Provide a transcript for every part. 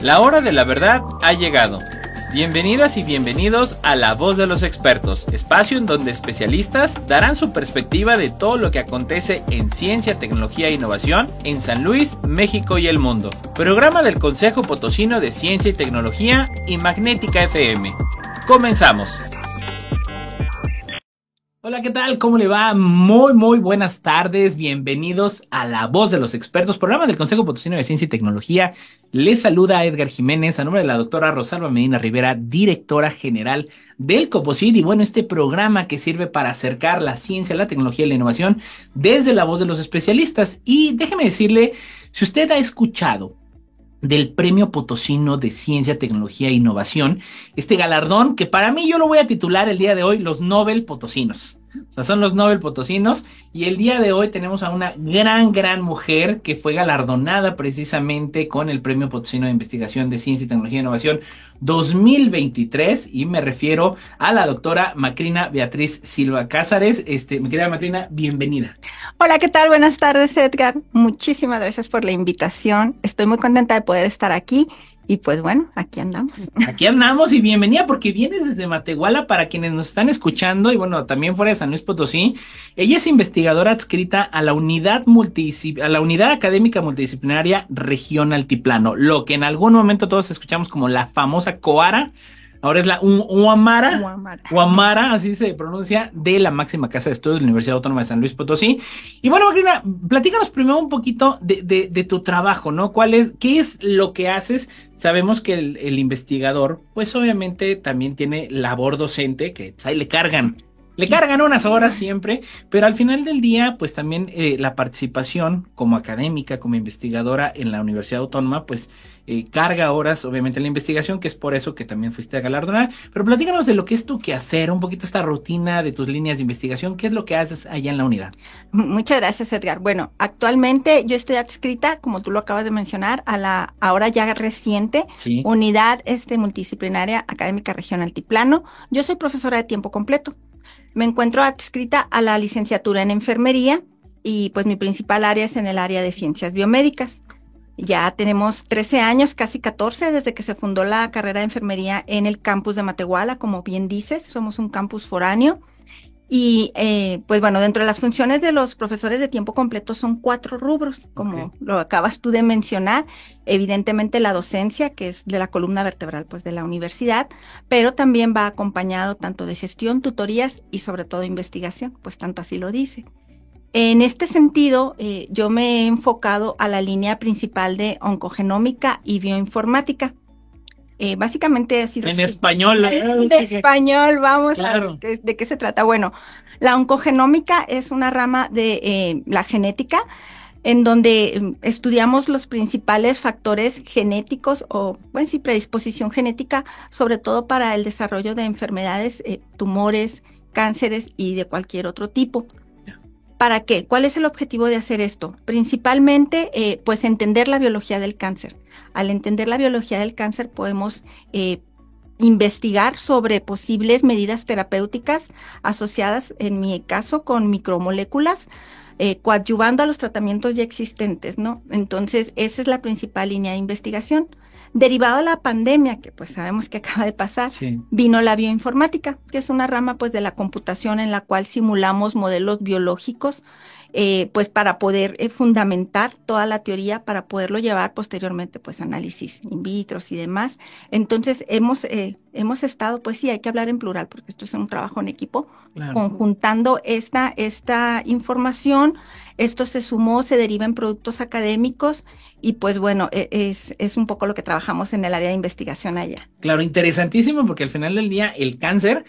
La hora de la verdad ha llegado. Bienvenidas y bienvenidos a La Voz de los Expertos, espacio en donde especialistas darán su perspectiva de todo lo que acontece en ciencia, tecnología e innovación en San Luis, México y el mundo. Programa del Consejo Potosino de Ciencia y Tecnología y Magnética FM. Comenzamos. Hola, ¿qué tal? ¿Cómo le va? Muy, muy buenas tardes. Bienvenidos a La Voz de los Expertos, programa del Consejo Potosino de Ciencia y Tecnología. Les saluda Edgar Jiménez a nombre de la doctora Rosalba Medina Rivera, directora general del COPOSID. Y bueno, este programa que sirve para acercar la ciencia, la tecnología y la innovación desde la voz de los especialistas. Y déjeme decirle, si usted ha escuchado del Premio Potosino de Ciencia, Tecnología e Innovación. Este galardón que para mí yo lo voy a titular el día de hoy los Nobel Potosinos. O sea, son los Nobel potosinos. Y el día de hoy tenemos a una gran, gran mujer que fue galardonada precisamente con el Premio Potosino de Investigación de Ciencia y Tecnología e Innovación 2023. Y me refiero a la doctora Macrina Beatriz Silva Cázares. Este, mi querida Macrina, bienvenida. Hola, ¿qué tal? Buenas tardes, Edgar. Muchísimas gracias por la invitación. Estoy muy contenta de poder estar aquí y pues bueno, aquí andamos. Aquí andamos y bienvenida porque vienes desde Matehuala para quienes nos están escuchando y bueno, también fuera de San Luis Potosí. Ella es investigadora adscrita a la unidad a la unidad académica multidisciplinaria Región Altiplano, lo que en algún momento todos escuchamos como la famosa COARA Ahora es la Huamara, así se pronuncia, de la máxima casa de estudios de la Universidad Autónoma de San Luis Potosí. Y bueno, Magrina, platícanos primero un poquito de, tu trabajo, ¿no? ¿Cuál es, qué es lo que haces? Sabemos que el, investigador, pues obviamente también tiene labor docente, que pues, ahí le cargan le cargan unas horas siempre, pero al final del día, pues también eh, la participación como académica, como investigadora en la Universidad Autónoma, pues eh, carga horas, obviamente, la investigación, que es por eso que también fuiste a galardonar. Pero platícanos de lo que es tu hacer, un poquito esta rutina de tus líneas de investigación, qué es lo que haces allá en la unidad. Muchas gracias, Edgar. Bueno, actualmente yo estoy adscrita, como tú lo acabas de mencionar, a la ahora ya reciente unidad este, multidisciplinaria académica región altiplano. Yo soy profesora de tiempo completo. Me encuentro adscrita a la licenciatura en enfermería y pues mi principal área es en el área de ciencias biomédicas. Ya tenemos 13 años, casi 14, desde que se fundó la carrera de enfermería en el campus de Matehuala, como bien dices, somos un campus foráneo y eh, pues bueno, dentro de las funciones de los profesores de tiempo completo son cuatro rubros, como lo acabas tú de mencionar. Evidentemente la docencia, que es de la columna vertebral pues de la universidad, pero también va acompañado tanto de gestión, tutorías y sobre todo investigación, pues tanto así lo dice. En este sentido, eh, yo me he enfocado a la línea principal de oncogenómica y bioinformática. Eh, básicamente ha sido... En español. En ¿eh? español, vamos. de, qué se trata? Bueno, la oncogenómica es una rama de eh, la genética en donde em, estudiamos los principales factores genéticos o, bueno, sí, predisposición genética, sobre todo para el desarrollo de enfermedades, tumores, cánceres y de cualquier otro tipo. ¿Para qué? ¿Cuál es el objetivo de hacer esto? Principalmente, pues entender la biología del cáncer. Al entender la biología del cáncer podemos eh, investigar sobre posibles medidas terapéuticas asociadas, en mi caso, con micromoléculas, eh, coadyuvando a los tratamientos ya existentes, ¿no? Entonces, esa es la principal línea de investigación. Derivado de la pandemia, que pues sabemos que acaba de pasar, vino la bioinformática, que es una rama pues de la computación en la cual simulamos modelos biológicos eh, pues para poder eh, fundamentar toda la teoría, para poderlo llevar posteriormente, pues análisis in vitro y demás. Entonces, hemos, eh, hemos estado, pues sí, hay que hablar en plural, porque esto es un trabajo en equipo, conjuntando esta, esta información. Esto se sumó, se deriva en productos académicos y pues bueno, e, es, es un poco lo que trabajamos en el área de investigación allá. Claro, interesantísimo porque al final del día el cáncer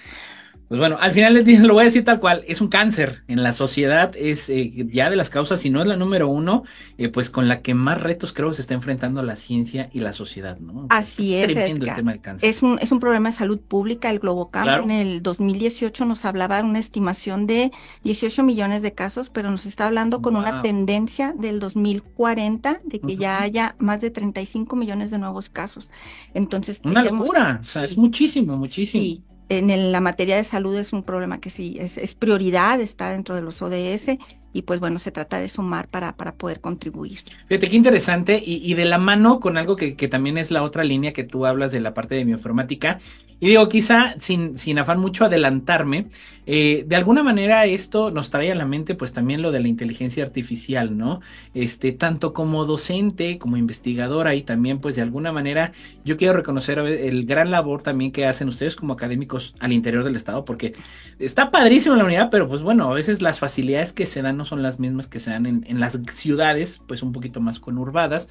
pues bueno, al final les lo voy a decir tal cual, es un cáncer en la sociedad, es eh, ya de las causas, y no es la número uno, eh, pues con la que más retos creo que se está enfrentando la ciencia y la sociedad, ¿no? Así es. el tema del cáncer. Es un, es un problema de salud pública. El globo en el 2018 nos hablaba una estimación de 18 millones de casos, pero nos está hablando con una tendencia del 2040 de que ya haya más de 35 millones de nuevos casos. Entonces, una locura, o sea, es muchísimo, muchísimo en la materia de salud es un problema que sí es, prioridad, está dentro de los ODS y pues bueno, se trata de sumar para, para poder contribuir. Fíjate, qué interesante y, de la mano con algo que, que, también es la otra línea que tú hablas de la parte de bioinformática, y digo, quizá sin, sin afán mucho adelantarme, eh, de alguna manera esto nos trae a la mente pues también lo de la inteligencia artificial, ¿no? Este, tanto como docente, como investigadora y también pues de alguna manera yo quiero reconocer el gran labor también que hacen ustedes como académicos al interior del Estado, porque está padrísimo la unidad, pero pues bueno, a veces las facilidades que se dan no son las mismas que se dan en, en las ciudades pues un poquito más conurbadas.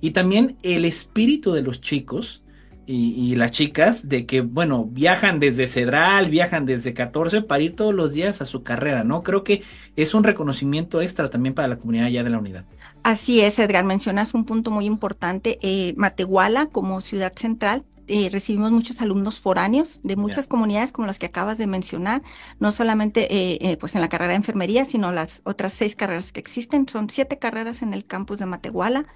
Y también el espíritu de los chicos, y, las chicas de que, bueno, viajan desde Cedral, viajan desde 14 para ir todos los días a su carrera, ¿no? Creo que es un reconocimiento extra también para la comunidad allá de la unidad. Así es, Edgar, mencionas un punto muy importante. Eh, Matehuala como ciudad central eh, recibimos muchos alumnos foráneos de muchas comunidades como las que acabas de mencionar, no solamente eh, eh, pues en la carrera de enfermería, sino las otras seis carreras que existen. Son siete carreras en el campus de Matehuala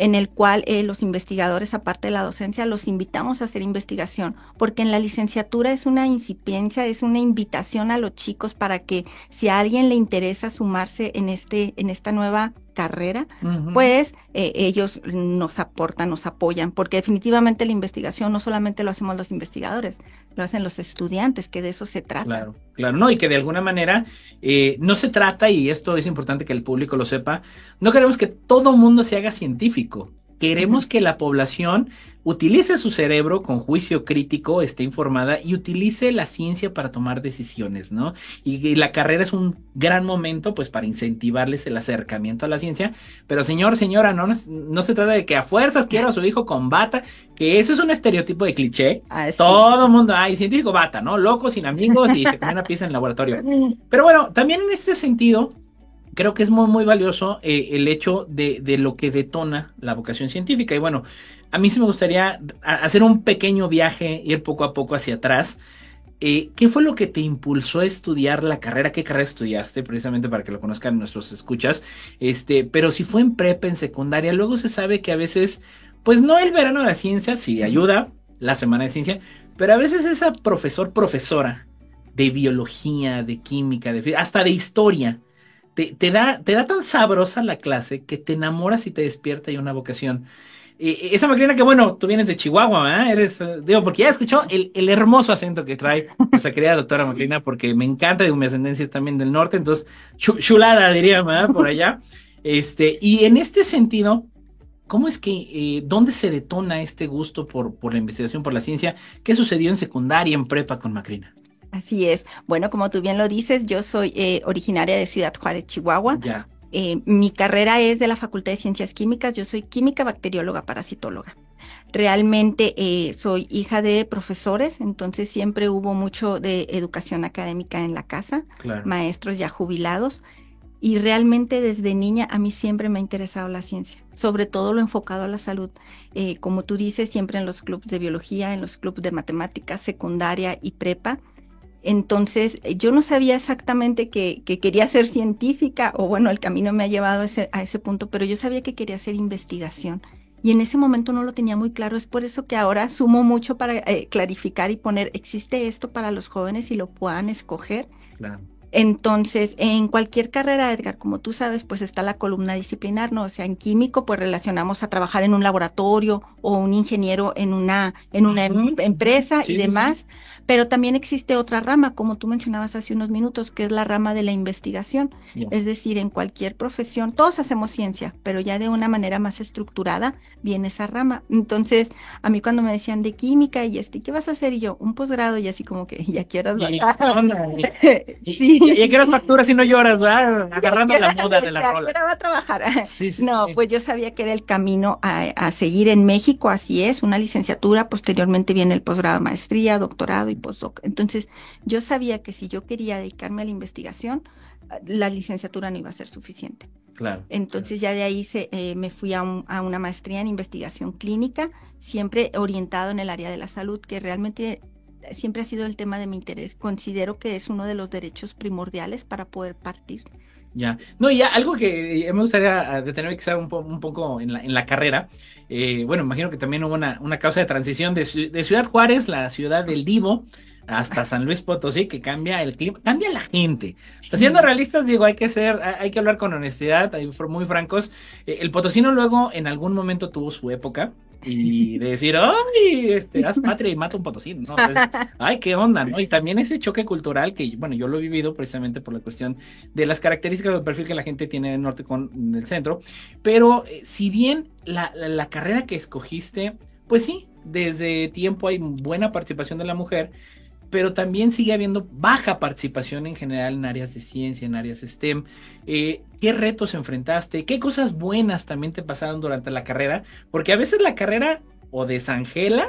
en el cual eh, los investigadores, aparte de la docencia, los invitamos a hacer investigación, porque en la licenciatura es una incipiencia, es una invitación a los chicos para que si a alguien le interesa sumarse en, este, en esta nueva carrera, pues eh, ellos nos aportan, nos apoyan, porque definitivamente la investigación no solamente lo hacemos los investigadores, lo hacen los estudiantes, que de eso se trata. Claro, no, y que de alguna manera eh, no se trata, y esto es importante que el público lo sepa, no queremos que todo mundo se haga científico. Queremos que la población Utilice su cerebro con juicio crítico, esté informada y utilice la ciencia para tomar decisiones, ¿no? Y, la carrera es un gran momento, pues, para incentivarles el acercamiento a la ciencia. Pero, señor, señora, no, no se trata de que a fuerzas quiera a su hijo con bata, que eso es un estereotipo de cliché. Ah, Todo el mundo, hay científico bata, ¿no? Loco, sin amigos y se come una pieza en el laboratorio. Pero bueno, también en este sentido, creo que es muy, muy valioso eh, el hecho de, de, lo que detona la vocación científica. Y bueno, a mí sí me gustaría hacer un pequeño viaje, ir poco a poco hacia atrás. Eh, ¿Qué fue lo que te impulsó a estudiar la carrera? ¿Qué carrera estudiaste? Precisamente para que lo conozcan nuestros escuchas. Este, pero si fue en prepa, en secundaria, luego se sabe que a veces, pues no el verano de la ciencia, sí ayuda, la semana de ciencia, pero a veces esa profesor, profesora de biología, de química, de hasta de historia, te, te da, te da tan sabrosa la clase que te enamoras y te despierta y una vocación esa Macrina que, bueno, tú vienes de Chihuahua, ¿verdad? Eres, eh, digo, porque ya escuchó el, hermoso acento que trae nuestra querida doctora Macrina, porque me encanta, y mi ascendencia también del norte, entonces, chulada, diría, ¿verdad? Por allá. Este, y en este sentido, ¿cómo es que, eh, dónde se detona este gusto por, por la investigación, por la ciencia? ¿Qué sucedió en secundaria, en prepa con Macrina? Así es. Bueno, como tú bien lo dices, yo soy eh, originaria de Ciudad Juárez, Chihuahua. Ya. Eh, mi carrera es de la Facultad de Ciencias Químicas, yo soy química, bacterióloga, parasitóloga. Realmente eh, soy hija de profesores, entonces siempre hubo mucho de educación académica en la casa, maestros ya jubilados, y realmente desde niña a mí siempre me ha interesado la ciencia, sobre todo lo enfocado a la salud. Eh, como tú dices, siempre en los clubes de biología, en los clubes de matemáticas, secundaria y prepa, entonces, eh, yo no sabía exactamente que, quería ser científica, o bueno, el camino me ha llevado a ese, punto, pero yo sabía que quería hacer investigación. Y en ese momento no lo tenía muy claro, es por eso que ahora sumo mucho para eh, clarificar y poner, existe esto para los jóvenes y lo puedan escoger. Claro. Entonces, en cualquier carrera, Edgar, como tú sabes, pues está la columna disciplinar, ¿no? O sea, en químico, pues relacionamos a trabajar en un laboratorio o un ingeniero en una, en una em-, empresa y demás. Pero también existe otra rama, como tú mencionabas hace unos minutos, que es la rama de la investigación. Es decir, en cualquier profesión, todos hacemos ciencia, pero ya de una manera más estructurada viene esa rama. Entonces, a mí cuando me decían de química y este, ¿qué vas a hacer? Y yo, un posgrado y así como que ya quieras. matar. ya, quieras facturas y no lloras, ¿verdad? Agarrando la moda de la rola. va a trabajar. no, pues yo sabía que era el camino a, a seguir en México, así es, una licenciatura, posteriormente viene el posgrado, maestría, doctorado y postdoc. Entonces, yo sabía que si yo quería dedicarme a la investigación, la licenciatura no iba a ser suficiente. Claro. Entonces ya de ahí se, eh, me fui a, a, una maestría en investigación clínica, siempre orientado en el área de la salud, que realmente siempre ha sido el tema de mi interés. Considero que es uno de los derechos primordiales para poder partir ya. No, y ya algo que eh, me gustaría ah, detenerme quizá un, un poco en la, carrera. Eh, bueno, imagino que también hubo una, causa de transición de, Ciudad Juárez, la ciudad del Divo, hasta San Luis Potosí, que cambia el clima, cambia la gente. Siendo realistas, digo, hay que ser, hay que hablar con honestidad, muy francos. Eh, el potosino luego en algún momento tuvo su época y decir, ay, este, haz patria y mata un patosín. ¿no? ay, qué onda, ¿no? Y también ese choque cultural que, bueno, yo lo he vivido precisamente por la cuestión de las características del perfil que la gente tiene el norte con el centro, pero eh, si bien la, carrera que escogiste, pues sí, desde tiempo hay buena participación de la mujer, pero también sigue habiendo baja participación en general en áreas de ciencia, en áreas STEM. Eh, qué retos enfrentaste, qué cosas buenas también te pasaron durante la carrera, porque a veces la carrera o desangela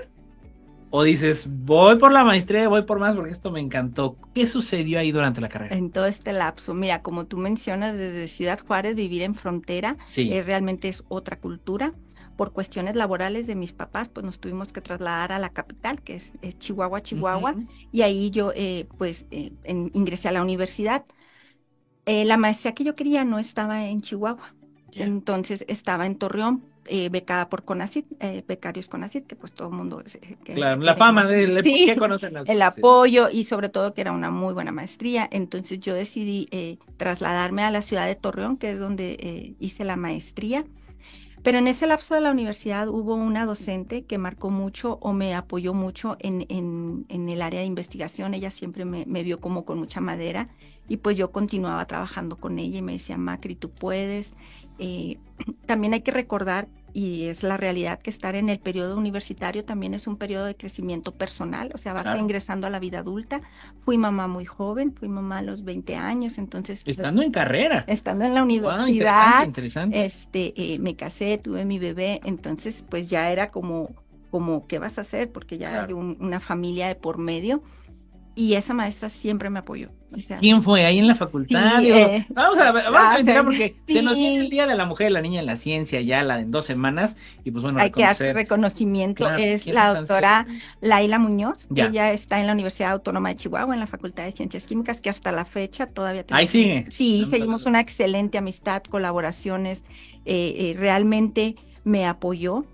o dices, voy por la maestría, voy por más porque esto me encantó. ¿Qué sucedió ahí durante la carrera? En todo este lapso, mira, como tú mencionas, desde Ciudad Juárez vivir en frontera sí. eh, realmente es otra cultura. Por cuestiones laborales de mis papás, pues nos tuvimos que trasladar a la capital, que es, eh, Chihuahua, Chihuahua, y ahí yo eh, pues eh, ingresé a la universidad. Eh, la maestría que yo quería no estaba en Chihuahua, entonces estaba en Torreón, eh, becada por Conacit, eh, becarios Conacit, que pues todo el mundo... Eh, que, la, fama de El apoyo y sobre todo que era una muy buena maestría. Entonces yo decidí trasladarme a la ciudad de Torreón, que es donde hice la maestría. Pero en ese lapso de la universidad hubo una docente que marcó mucho o me apoyó mucho en, el área de investigación. Ella siempre me, vio como con mucha madera y pues yo continuaba trabajando con ella y me decía, Macri, tú puedes. Eh, también hay que recordar y es la realidad que estar en el periodo universitario también es un periodo de crecimiento personal, o sea, va ingresando a la vida adulta. Fui mamá muy joven, fui mamá a los 20 años, entonces... Pues, estando en carrera. Estando en la universidad. interesante, Este, eh, me casé, tuve mi bebé, entonces pues ya era como, como ¿qué vas a hacer? Porque ya hay una familia de por medio. Y esa maestra siempre me apoyó ¿Quién fue ahí en la facultad? Eh, vamos a, vamos a ver ah, porque se nos viene el Día de la Mujer y la Niña en la Ciencia ya la, en dos semanas y pues bueno. Hay que hacer reconocimiento. es la doctora Laila Muñoz. Ya. Ella está en la Universidad Autónoma de Chihuahua en la Facultad de Ciencias Químicas que hasta la fecha todavía. Ahí Sí, seguimos una excelente amistad, colaboraciones. Eh, eh, realmente me apoyó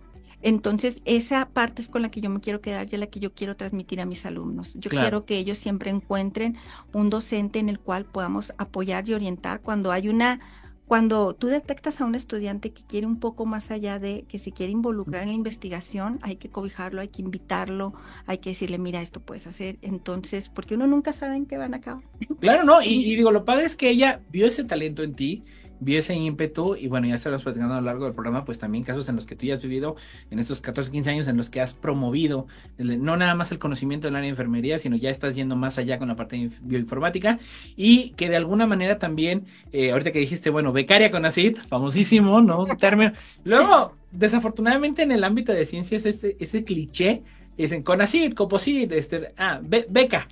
entonces, esa parte es con la que yo me quiero quedar y es la que yo quiero transmitir a mis alumnos. Yo quiero que ellos siempre encuentren un docente en el cual podamos apoyar y orientar cuando hay una cuando tú detectas a un estudiante que quiere un poco más allá de que se quiere involucrar en la investigación, hay que cobijarlo, hay que invitarlo, hay que decirle, mira, esto puedes hacer. Entonces, porque uno nunca sabe en qué van a acabar. Claro, no, y digo, lo padre es que ella vio ese talento en ti, vio ese ímpetu y bueno, ya se los platicando a lo largo del programa, pues también casos en los que tú ya has vivido en estos 14, 15 años en los que has promovido no nada más el conocimiento del área de enfermería, sino ya estás yendo más allá con la parte de bioinformática y que de alguna manera también, eh, ahorita que dijiste, bueno, becaria con ACID, famosísimo, ¿no? término. Luego, desafortunadamente en el ámbito de ciencias, este, ese cliché es en acid, COPOSID, este, ah, beca.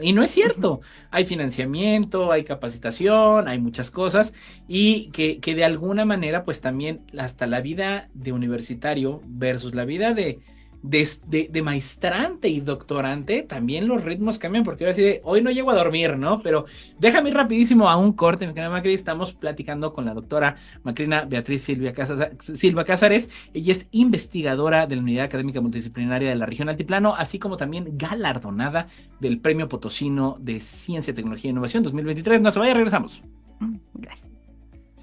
Y no es cierto. Hay financiamiento, hay capacitación, hay muchas cosas y que, que de alguna manera pues también hasta la vida de universitario versus la vida de de, maestrante y doctorante, también los ritmos cambian, porque yo de hoy no llego a dormir, ¿no? Pero déjame ir rapidísimo a un corte, mi querida Macri, estamos platicando con la doctora Macrina Beatriz Silvia, Casas, Silva Cázares, ella es investigadora de la Unidad Académica Multidisciplinaria de la Región Altiplano, así como también galardonada del Premio Potosino de Ciencia, Tecnología e Innovación 2023. No se vaya, regresamos. Mm, gracias.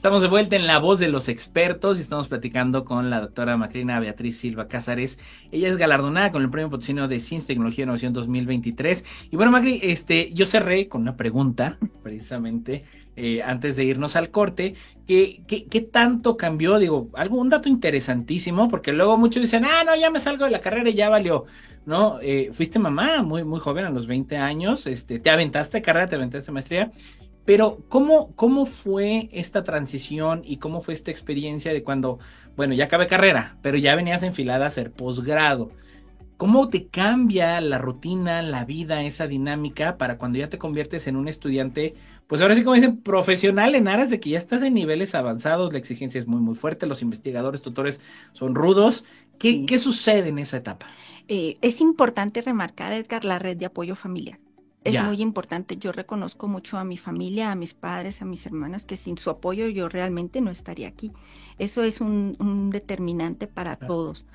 Estamos de vuelta en La Voz de los Expertos y estamos platicando con la doctora Macrina Beatriz Silva Cázares. Ella es galardonada con el Premio Potosino de Ciencia, Tecnología y Innovación 2023. Y bueno, Macri, este, yo cerré con una pregunta, precisamente, eh, antes de irnos al corte. ¿Qué, tanto cambió? Digo, un dato interesantísimo, porque luego muchos dicen, ah, no, ya me salgo de la carrera y ya valió. ¿No? Eh, fuiste mamá muy, muy joven, a los 20 años, este, te aventaste carrera, te aventaste maestría pero ¿cómo, ¿cómo fue esta transición y cómo fue esta experiencia de cuando, bueno, ya acabé carrera, pero ya venías enfilada a ser posgrado? ¿Cómo te cambia la rutina, la vida, esa dinámica para cuando ya te conviertes en un estudiante, pues ahora sí como dicen, profesional en aras de que ya estás en niveles avanzados, la exigencia es muy, muy fuerte, los investigadores, tutores son rudos. ¿Qué, ¿qué sucede en esa etapa? Eh, es importante remarcar, Edgar, la red de apoyo familiar es muy importante. Yo reconozco mucho a mi familia, a mis padres, a mis hermanas, que sin su apoyo yo realmente no estaría aquí. Eso es un, determinante para todos.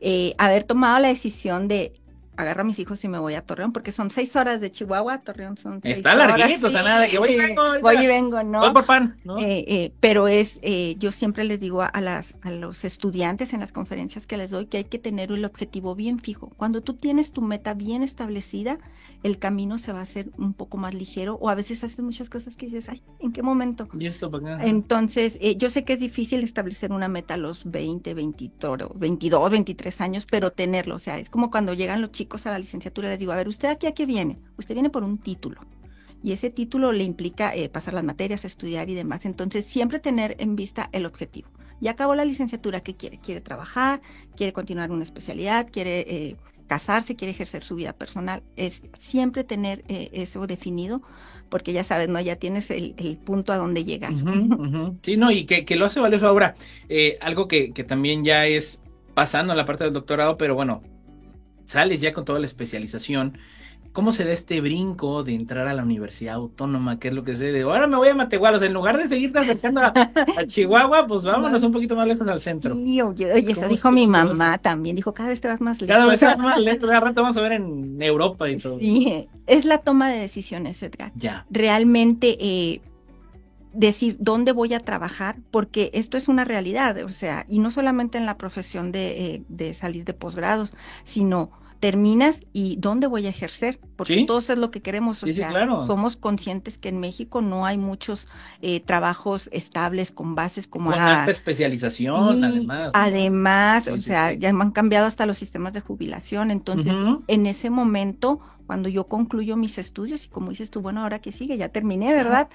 Eh, haber tomado la decisión de agarra a mis hijos y me voy a Torreón, porque son seis horas de Chihuahua Torreón, son seis Está larguito, o sea, nada, que voy vengo. Voy y vengo, ¿no? Voy por pan, ¿no? Eh, eh, pero es, eh, yo siempre les digo a, las, a los estudiantes en las conferencias que les doy que hay que tener el objetivo bien fijo. Cuando tú tienes tu meta bien establecida, el camino se va a hacer un poco más ligero, o a veces haces muchas cosas que dices, ay, ¿en qué momento? Pues, Entonces, eh, yo sé que es difícil establecer una meta a los 20, 20 22, 23 años, pero tenerlo, o sea, es como cuando llegan los chicos cosa a la licenciatura les digo, a ver, ¿usted aquí a qué viene? Usted viene por un título. Y ese título le implica eh, pasar las materias, estudiar y demás. Entonces, siempre tener en vista el objetivo. Ya acabó la licenciatura, ¿qué quiere? Quiere trabajar, quiere continuar una especialidad, quiere eh, casarse, quiere ejercer su vida personal. Es siempre tener eh, eso definido porque ya sabes, ¿no? Ya tienes el, punto a donde llegar. Sí, no, y que, lo hace valioso ahora. algo que, que, también ya es pasando en la parte del doctorado, pero bueno, sales ya con toda la especialización. ¿Cómo se da este brinco de entrar a la Universidad Autónoma? ¿Qué es lo que se de ahora me voy a Matehualos? En lugar de seguirte acercando a, Chihuahua, pues vámonos un poquito más lejos al centro. Sí, oye, eso dijo mi mamá también. Dijo, cada vez te vas más lejos. Cada vez te vas más lejos. Cada rato vamos a ver en Europa y todo. Sí, es la toma de decisiones, Edgar. Ya. Realmente, eh, decir dónde voy a trabajar, porque esto es una realidad, o sea, y no solamente en la profesión de, eh, de salir de posgrados, sino terminas y dónde voy a ejercer, porque todos todo es lo que queremos. O sea, somos conscientes que en México no hay muchos eh, trabajos estables con bases como con ah, especialización, además. Además, o sea, ya me han cambiado hasta los sistemas de jubilación. Entonces, en ese momento, cuando yo concluyo mis estudios y como dices tú, bueno, ahora que sigue, ya terminé, ¿verdad?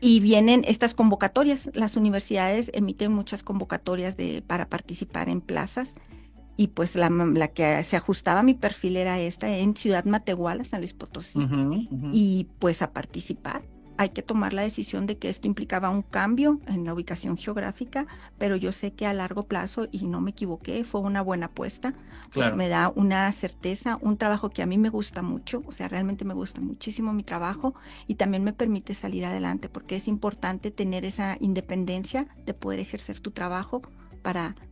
y vienen estas convocatorias. Las universidades emiten muchas convocatorias de, para participar en plazas. Y pues la, la, que se ajustaba a mi perfil era esta en Ciudad Matehuala, San Luis Potosí. Y pues a participar hay que tomar la decisión de que esto implicaba un cambio en la ubicación geográfica, pero yo sé que a largo plazo, y no me equivoqué, fue una buena apuesta. Claro. Me da una certeza, un trabajo que a mí me gusta mucho, o sea, realmente me gusta muchísimo mi trabajo y también me permite salir adelante, porque es importante tener esa independencia de poder ejercer tu trabajo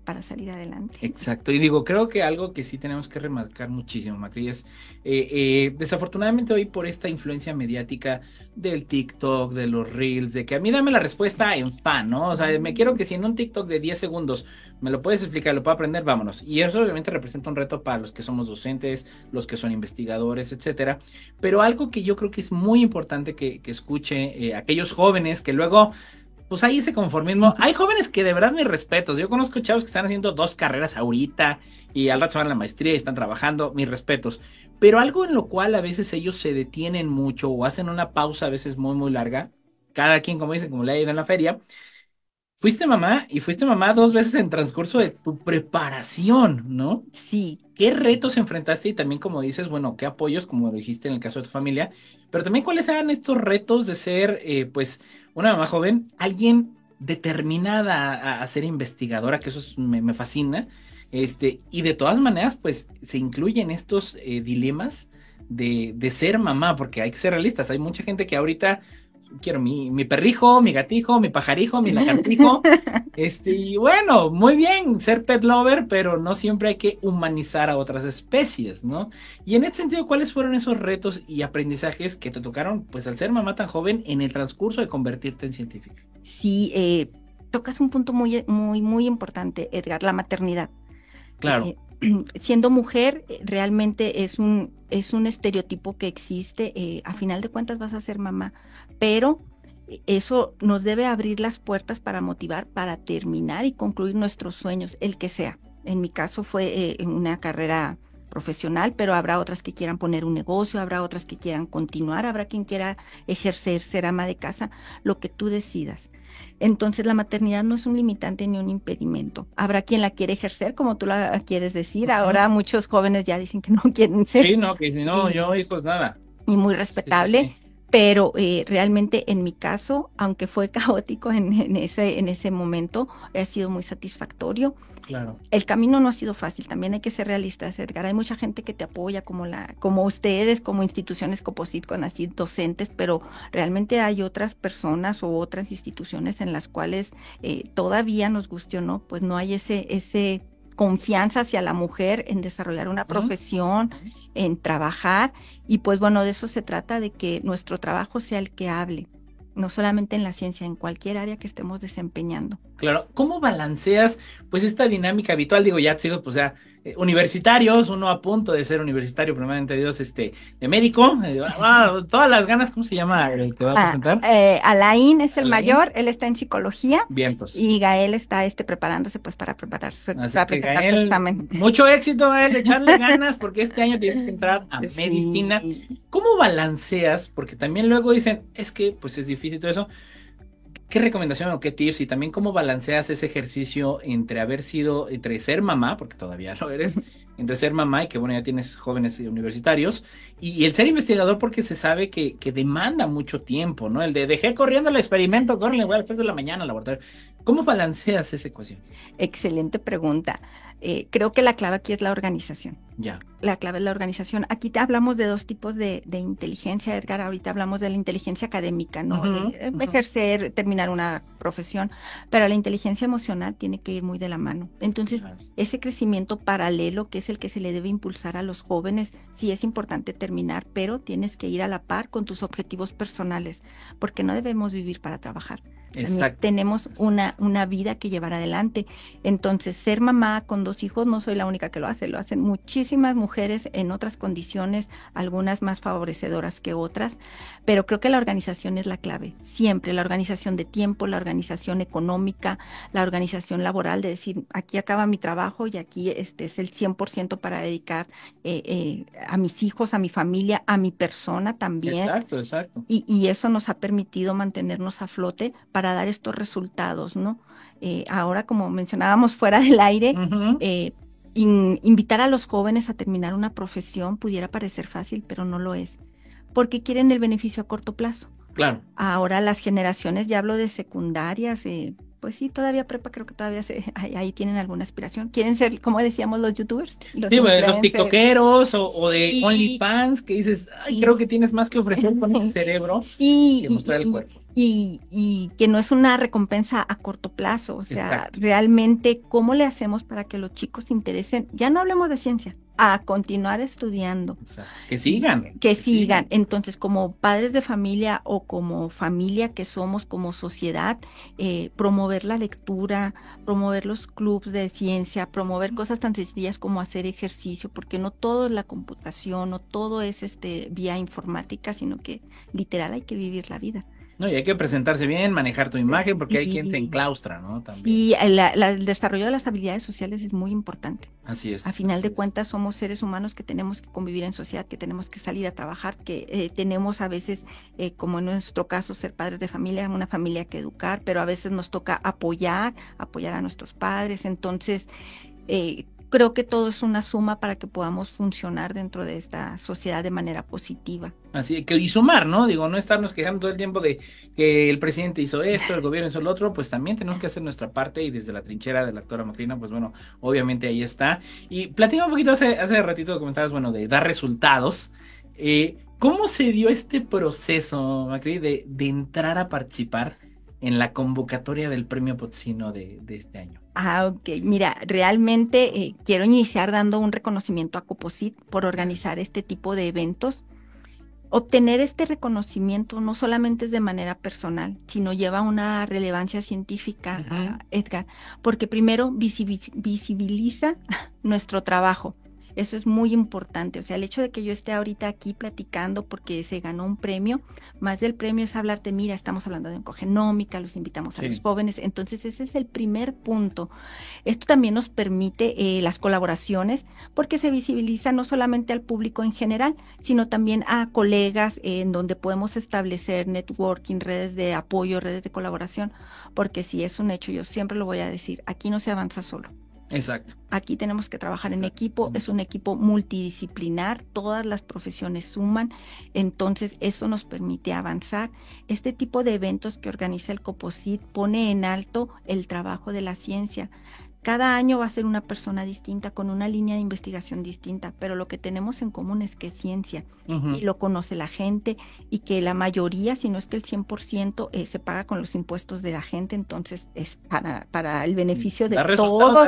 para, salir adelante. Exacto, y digo, creo que algo que sí tenemos que remarcar muchísimo, Macri, es eh, eh, desafortunadamente hoy por esta influencia mediática del TikTok, de los Reels, de que a mí dame la respuesta en fan, ¿no? O sea, me quiero que si en un TikTok de 10 segundos me lo puedes explicar, lo puedo aprender, vámonos. Y eso obviamente representa un reto para los que somos docentes, los que son investigadores, etcétera. Pero algo que yo creo que es muy importante que, escuche eh, aquellos jóvenes que luego pues ahí ese conformismo. Hay jóvenes que de verdad mis respetos. Yo conozco chavos que están haciendo dos carreras ahorita y al rato van a la maestría y están trabajando, mis respetos. Pero algo en lo cual a veces ellos se detienen mucho o hacen una pausa a veces muy, muy larga. Cada quien, como dicen, como le ha ido en la feria. Fuiste mamá y fuiste mamá dos veces en transcurso de tu preparación, ¿no? Sí. ¿Qué retos enfrentaste? Y también, como dices, bueno, ¿qué apoyos, como dijiste en el caso de tu familia? Pero también, ¿cuáles eran estos retos de ser, eh, pues, una mamá joven, alguien determinada a, ser investigadora, que eso me, fascina, este, y de todas maneras, pues se incluyen estos eh, dilemas de, de, ser mamá, porque hay que ser realistas, hay mucha gente que ahorita quiero mi, mi perrijo, mi gatijo, mi pajarijo, mi lagartijo. este, y bueno, muy bien ser pet lover, pero no siempre hay que humanizar a otras especies, ¿no? Y en ese sentido, ¿cuáles fueron esos retos y aprendizajes que te tocaron, pues al ser mamá tan joven, en el transcurso de convertirte en científica? Sí, eh, tocas un punto muy, muy, muy importante, Edgar, la maternidad. Claro. Eh, siendo mujer eh, realmente es un, es un estereotipo que existe. a final de cuentas vas a ser mamá, pero eso nos debe abrir las puertas para motivar, para terminar y concluir nuestros sueños, el que sea. En mi caso fue eh, una carrera profesional, pero habrá otras que quieran poner un negocio, habrá otras que quieran continuar, habrá quien quiera ejercer, ser ama de casa, lo que tú decidas. Entonces la maternidad no es un limitante ni un impedimento. Habrá quien la quiere ejercer, como tú la quieres decir. Ahora muchos jóvenes ya dicen que no quieren ser. Sí, no, que si no, yo hijos nada. Y muy respetable pero eh, realmente en mi caso, aunque fue caótico en, ese, en ese momento, ha sido muy satisfactorio. Claro. El camino no ha sido fácil, también hay que ser realistas, Edgar. Hay mucha gente que te apoya, como, la, como ustedes, como instituciones Coposit, con así docentes, pero realmente hay otras personas o otras instituciones en las cuales eh, todavía nos guste o no, pues no hay ese, ese confianza hacia la mujer en desarrollar una profesión, en trabajar. Y pues bueno, de eso se trata, de que nuestro trabajo sea el que hable, no solamente en la ciencia, en cualquier área que estemos desempeñando. Claro, ¿cómo balanceas pues esta dinámica habitual? Digo, ya sigo, pues ya eh, universitarios, uno a punto de ser universitario, primeramente Dios, este, de médico, eh, ah, todas las ganas, ¿cómo se llama el que va a ah, presentar? Eh, Alain es el mayor, él está en psicología. pues. Y Gael está este preparándose pues para prepararse para Mucho éxito, Gael, echarle ganas, porque este año tienes que entrar a medicina. ¿Cómo balanceas? Porque también luego dicen, es que pues es difícil todo eso ¿Qué recomendación o qué tips y también cómo balanceas ese ejercicio entre haber sido, entre ser mamá, porque todavía lo eres, entre ser mamá y que bueno, ya tienes jóvenes universitarios, y, el ser investigador porque se sabe que, demanda mucho tiempo, ¿no? El de dejé corriendo el experimento, corre, voy a las de la mañana al laboratorio. ¿Cómo balanceas esa ecuación? Excelente pregunta. Eh, creo que la clave aquí es la organización. Ya. La clave es la organización. Aquí te hablamos de dos tipos de, inteligencia, Edgar. Ahorita hablamos de la inteligencia académica, ¿no? Eh, ejercer, terminar una profesión, pero la inteligencia emocional tiene que ir muy de la mano. Entonces, ese crecimiento paralelo que es el que se le debe impulsar a los jóvenes, sí es importante terminar, pero tienes que ir a la par con tus objetivos personales, porque no debemos vivir para trabajar. Tenemos una, una vida que llevar adelante. Entonces, ser mamá con dos hijos, no soy la única que lo hace, lo hacen muchísimas mujeres en otras condiciones, algunas más favorecedoras que otras, pero creo que la organización es la clave, siempre, la organización de tiempo, la organización económica, la organización laboral, de decir, aquí acaba mi trabajo y aquí este es el 100% para dedicar eh, eh, a mis hijos, a mi familia, a mi persona también. Exacto, exacto. y eso nos ha permitido mantenernos a flote para para dar estos resultados, ¿no? Eh, ahora, como mencionábamos fuera del aire, eh, invitar a los jóvenes a terminar una profesión pudiera parecer fácil, pero no lo es, porque quieren el beneficio a corto plazo. Claro. Ahora las generaciones, ya hablo de secundarias, eh, pues sí, todavía prepa creo que todavía se, ahí, tienen alguna aspiración. Quieren ser, como decíamos, los youtubers. Los, sí, los o, de OnlyFans, que dices, creo que tienes más que ofrecer con ese cerebro sí, mostrar el cuerpo. Y, que no es una recompensa a corto plazo, o sea, realmente cómo le hacemos para que los chicos se interesen, ya no hablemos de ciencia, a continuar estudiando. que sigan. Que, sigan. Entonces, como padres de familia o como familia que somos, como sociedad, eh, promover la lectura, promover los clubes de ciencia, promover cosas tan sencillas como hacer ejercicio, porque no todo es la computación, no todo es este vía informática, sino que literal hay que vivir la vida. No, y hay que presentarse bien, manejar tu imagen, porque hay quien te enclaustra, ¿no? También. Y eh, el desarrollo de las habilidades sociales es muy importante. Así es. A final de cuentas, somos seres humanos que tenemos que convivir en sociedad, que tenemos que salir a trabajar, que eh, tenemos a veces, eh, como en nuestro caso, ser padres de familia, una familia que educar, pero a veces nos toca apoyar, apoyar a nuestros padres. Entonces, eh, creo que todo es una suma para que podamos funcionar dentro de esta sociedad de manera positiva. Así que y sumar, ¿no? Digo, no estarnos quejando todo el tiempo de que el presidente hizo esto, el gobierno hizo lo otro, pues también tenemos que hacer nuestra parte y desde la trinchera de la actora Macrina, pues bueno, obviamente ahí está. Y platica un poquito hace, hace ratito comentabas, bueno, de dar resultados. Eh, ¿Cómo se dio este proceso, Macri, de, entrar a participar en la convocatoria del premio Potsino de este año? Ah, ok. Mira, realmente eh, quiero iniciar dando un reconocimiento a Coposit por organizar este tipo de eventos. Obtener este reconocimiento no solamente es de manera personal, sino lleva una relevancia científica, ah, Edgar, porque primero visibiliza nuestro trabajo eso es muy importante. O sea, el hecho de que yo esté ahorita aquí platicando porque se ganó un premio, más del premio es hablarte, mira, estamos hablando de encogenómica, los invitamos a los jóvenes. Entonces, ese es el primer punto. Esto también nos permite eh, las colaboraciones porque se visibiliza no solamente al público en general, sino también a colegas eh, en donde podemos establecer networking, redes de apoyo, redes de colaboración, porque si es un hecho, yo siempre lo voy a decir, aquí no se avanza solo. Exacto. Aquí tenemos que trabajar en equipo, es un equipo multidisciplinar, todas las profesiones suman, entonces eso nos permite avanzar. Este tipo de eventos que organiza el COPOSIT pone en alto el trabajo de la ciencia, cada año va a ser una persona distinta, con una línea de investigación distinta, pero lo que tenemos en común es que es ciencia y lo conoce la gente y que la mayoría, si no es que el 100%, eh, se paga con los impuestos de la gente, entonces es para, para el beneficio de dar todos.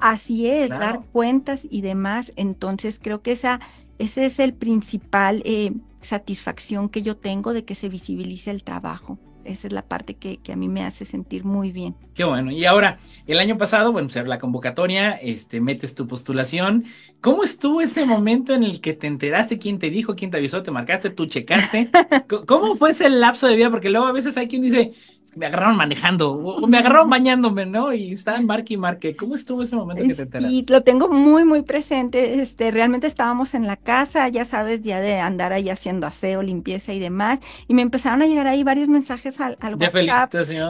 Así es, dar cuentas y demás. Entonces creo que esa, ese es el principal eh, satisfacción que yo tengo de que se visibilice el trabajo esa es la parte que, que, a mí me hace sentir muy bien. Qué bueno. Y ahora, el año pasado, bueno, pues la convocatoria, este, metes tu postulación. ¿Cómo estuvo ese momento en el que te enteraste quién te dijo, quién te avisó, te marcaste, tú checaste? ¿Cómo fue ese lapso de vida? Porque luego a veces hay quien dice, me agarraron manejando, me agarraron bañándome, ¿no? Y estaban marque y marque. ¿Cómo estuvo ese momento que te enteraste? Y lo tengo muy, muy presente. Este, realmente estábamos en la casa, ya sabes, ya de andar ahí haciendo aseo, limpieza y demás. Y me empezaron a llegar ahí varios mensajes al, al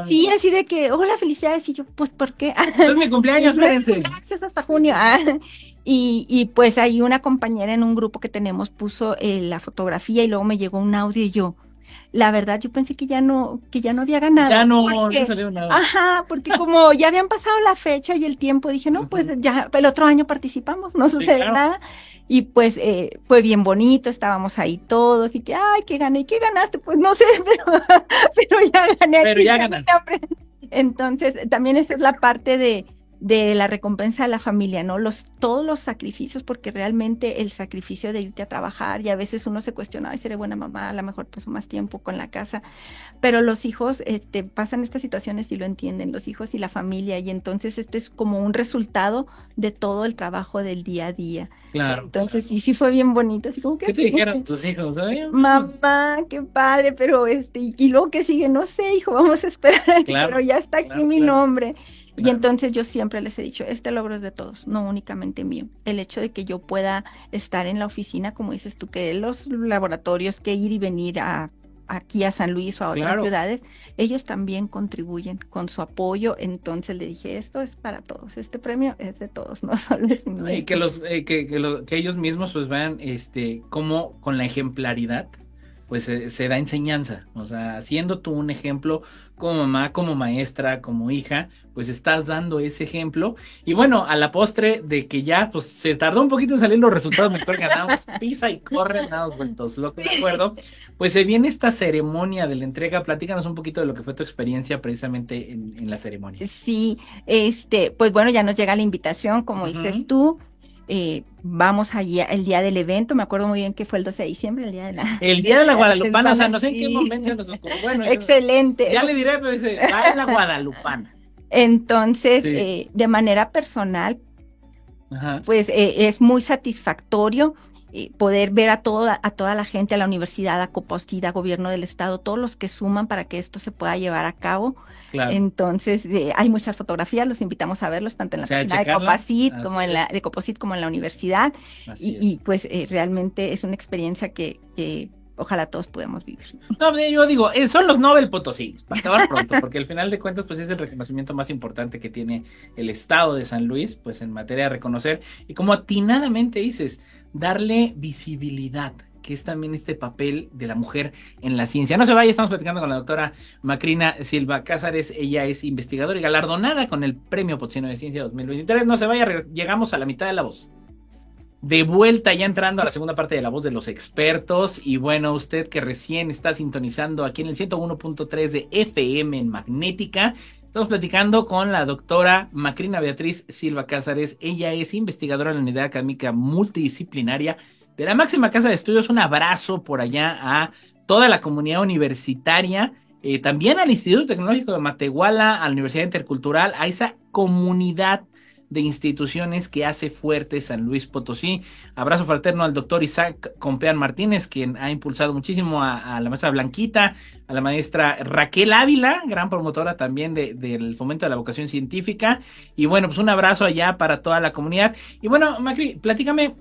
Sí, así de que, hola, felicidades. Y yo, pues, ¿por qué? Es mi cumpleaños, espérense. hasta junio. Ah, y, y, pues ahí una compañera en un grupo que tenemos puso eh, la fotografía y luego me llegó un audio y yo, la verdad yo pensé que ya no, que ya no había ganado. Ya no, no salió nada. Ajá, porque como ya habían pasado la fecha y el tiempo, dije, no, pues ya el otro año participamos, no sucede nada. Y pues eh, fue bien bonito, estábamos ahí todos y que, ay, que gané, que ganaste? Pues no sé, pero, pero ya gané. Pero ya ganaste. Entonces, también esa es la parte de, de la recompensa a la familia, ¿no? Los, todos los sacrificios, porque realmente el sacrificio de irte a trabajar y a veces uno se cuestiona, ay, seré buena mamá, a lo mejor paso más tiempo con la casa, pero los hijos este, pasan estas situaciones y lo entienden, los hijos y la familia, y entonces este es como un resultado de todo el trabajo del día a día. Claro. Entonces, sí, sí fue bien bonito, así como que... ¿Qué te dijeron tus hijos? ¿sabes? Mamá, pues. qué padre, pero este, y, luego que sigue, no sé, hijo, vamos a esperar, pero ya está aquí mi nombre. Y entonces yo siempre les he dicho, este logro es de todos, no únicamente mío. El hecho de que yo pueda estar en la oficina, como dices tú, que los laboratorios, que ir y venir a aquí a San Luis o a otras ciudades, ellos también contribuyen con su apoyo. Entonces le dije, esto es para todos, este premio es de todos, no solo es mío. Y que, los, eh, que, ellos mismos pues vean este, cómo con la ejemplaridad pues se da enseñanza, o sea, siendo tú un ejemplo, como mamá, como maestra, como hija, pues estás dando ese ejemplo. Y bueno, a la postre de que ya pues se tardó un poquito en salir los resultados, me que ganamos pisa y corre, ganamos vueltos, lo que acuerdo. Pues se viene esta ceremonia de la entrega, platícanos un poquito de lo que fue tu experiencia precisamente en, la ceremonia. Sí, este, pues bueno, ya nos llega la invitación, como dices tú, eh, vamos allá el día del evento, me acuerdo muy bien que fue el 12 de diciembre, el día de la... El día de la Guadalupana, o sea, no sé en qué momento Bueno, Excelente. Ya le diré, pero dice, va en la Guadalupana. Entonces, eh, de manera personal, pues eh, es muy satisfactorio poder ver a toda, a toda la gente, a la universidad, a Copostida, gobierno del estado, todos los que suman para que esto se pueda llevar a cabo. Entonces, eh, hay muchas fotografías, los invitamos a verlos tanto en la o de Copacit como en la de Coposit como en la universidad. Y, pues eh, realmente es una experiencia que, ojalá todos podamos vivir. yo digo, eh, son los Nobel Potosí, para acabar pronto, porque al final de cuentas, pues es el reconocimiento más importante que tiene el Estado de San Luis, pues en materia de reconocer, y como atinadamente dices, darle visibilidad que es también este papel de la mujer en la ciencia. No se vaya, estamos platicando con la doctora Macrina Silva Cázares, ella es investigadora y galardonada con el Premio Potsino de Ciencia 2023. No se vaya, llegamos a la mitad de la voz. De vuelta ya entrando a la segunda parte de la voz de los expertos y bueno, usted que recién está sintonizando aquí en el 101.3 de FM en Magnética, Estamos platicando con la doctora Macrina Beatriz Silva Cázares. Ella es investigadora en la Unidad Académica Multidisciplinaria de la máxima casa de estudios. Un abrazo por allá a toda la comunidad universitaria, eh, también al Instituto Tecnológico de Matehuala, a la Universidad Intercultural, a esa comunidad de instituciones que hace fuerte San Luis Potosí. Abrazo fraterno al doctor Isaac Compean Martínez, quien ha impulsado muchísimo a, la maestra Blanquita, a la maestra Raquel Ávila, gran promotora también del fomento de la vocación científica. Y bueno, pues un abrazo allá para toda la comunidad. Y bueno, Macri, platícame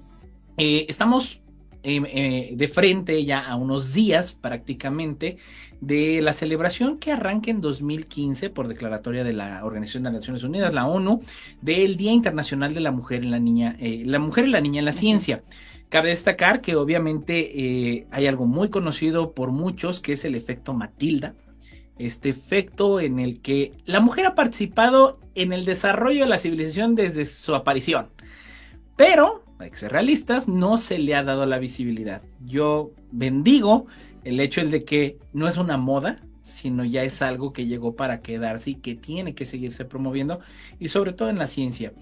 eh, estamos em, eh, de frente ya a unos días prácticamente de la celebración que arranca en 2015 por declaratoria de la Organización de las Naciones Unidas, la ONU, del Día Internacional de la Mujer y la Niña, eh, la Mujer y la Niña en la Ciencia. Cabe destacar que obviamente hay algo muy conocido por muchos que es el efecto Matilda, este efecto en el que la mujer ha participado en el desarrollo de la civilización desde su aparición. Pero hay ser realistas, no se le ha dado la visibilidad. Yo bendigo el hecho de que no es una moda, sino ya es algo que llegó para quedarse y que tiene que seguirse promoviendo, y sobre todo en la ciencia.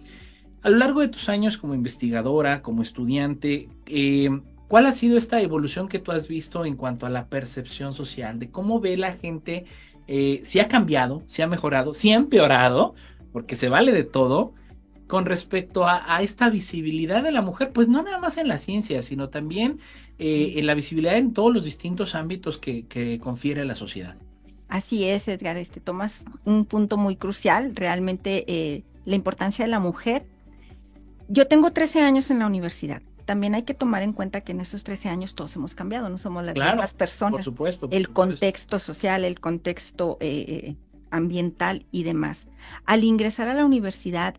A lo largo de tus años como investigadora, como estudiante, eh, ¿cuál ha sido esta evolución que tú has visto en cuanto a la percepción social, de cómo ve la gente, eh, si ha cambiado, si ha mejorado, si ha empeorado, porque se vale de todo, con respecto a, esta visibilidad de la mujer, pues no nada más en la ciencia, sino también eh, en la visibilidad en todos los distintos ámbitos que, confiere la sociedad. Así es, Edgar, este, tomas un punto muy crucial, realmente eh, la importancia de la mujer. Yo tengo 13 años en la universidad. También hay que tomar en cuenta que en esos 13 años todos hemos cambiado, no somos las mismas personas. el contexto social, el contexto eh, ambiental y demás. Al ingresar a la universidad,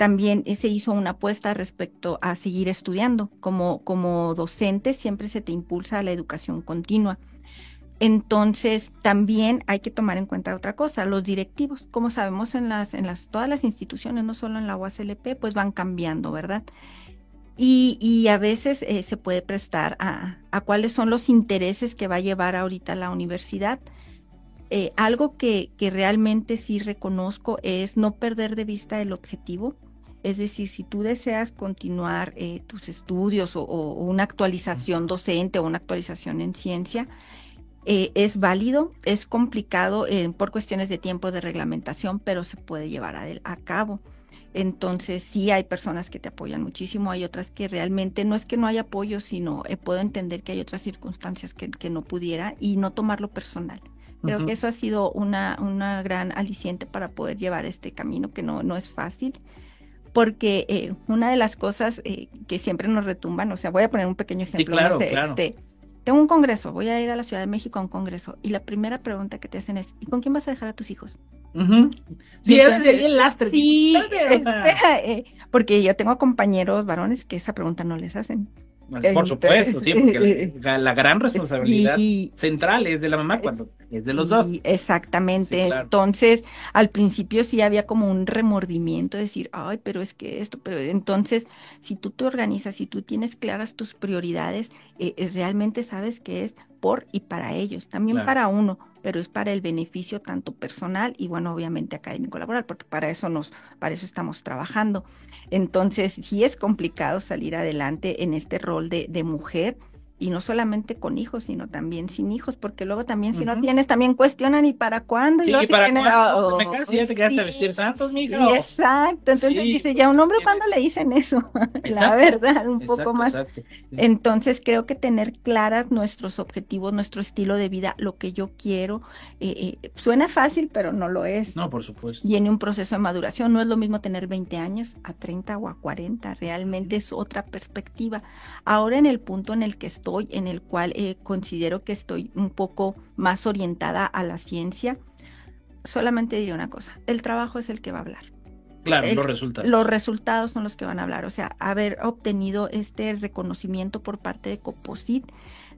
también eh, se hizo una apuesta respecto a seguir estudiando. Como, como docente siempre se te impulsa a la educación continua. Entonces, también hay que tomar en cuenta otra cosa, los directivos, como sabemos en las en las todas las instituciones, no solo en la UASLP, pues van cambiando, ¿verdad? Y, a veces eh, se puede prestar a, cuáles son los intereses que va a llevar ahorita la universidad. Eh, algo que realmente sí reconozco es no perder de vista el objetivo, es decir, si tú deseas continuar eh, tus estudios o, una actualización docente o una actualización en ciencia, eh, es válido, es complicado eh, por cuestiones de tiempo de reglamentación, pero se puede llevar a, cabo. Entonces sí hay personas que te apoyan muchísimo, hay otras que realmente no es que no haya apoyo, sino puedo entender que hay otras circunstancias que, no pudiera y no tomarlo personal. Creo que eso ha sido una, una, gran aliciente para poder llevar este camino que no, no es fácil porque eh, una de las cosas eh, que siempre nos retumban, o sea, voy a poner un pequeño ejemplo. Este, tengo un congreso, voy a ir a la Ciudad de México a un congreso, y la primera pregunta que te hacen es, ¿y con quién vas a dejar a tus hijos? Sí, es sería el lastre. Sí, eh, porque yo tengo compañeros varones que esa pregunta no les hacen. Por supuesto, sí, porque la, gran responsabilidad central es de la mamá cuando es de los dos. Exactamente. Entonces, al principio sí había como un remordimiento, decir, ay, pero es que esto, pero entonces, si tú te organizas, si tú tienes claras tus prioridades, eh, eh, realmente sabes que es por y para ellos, también para uno, pero es para el beneficio tanto personal y bueno, obviamente académico laboral, porque para eso nos, para eso estamos trabajando. Entonces, sí es complicado salir adelante en este rol de, de mujer y no solamente con hijos, sino también sin hijos, porque luego también si no tienes, también cuestionan y para cuándo, y luego ¿y para si pues ya quedaste santos, exacto, entonces dice, ya un hombre cuándo le dicen eso, la verdad, un poco más. entonces creo que tener claras nuestros objetivos, nuestro estilo de vida, lo que yo quiero, eh, eh, suena fácil, pero no lo es. No, por supuesto. Y en un proceso de maduración no es lo mismo tener 20 años a 30 o a 40, realmente es otra perspectiva. Ahora en el punto en el que estoy, en el cual eh, considero que estoy un poco más orientada a la ciencia, solamente diré una cosa, el trabajo es el que va a hablar. Claro, los resultados. Los resultados son los que van a hablar. O sea, haber obtenido este reconocimiento por parte de Coposit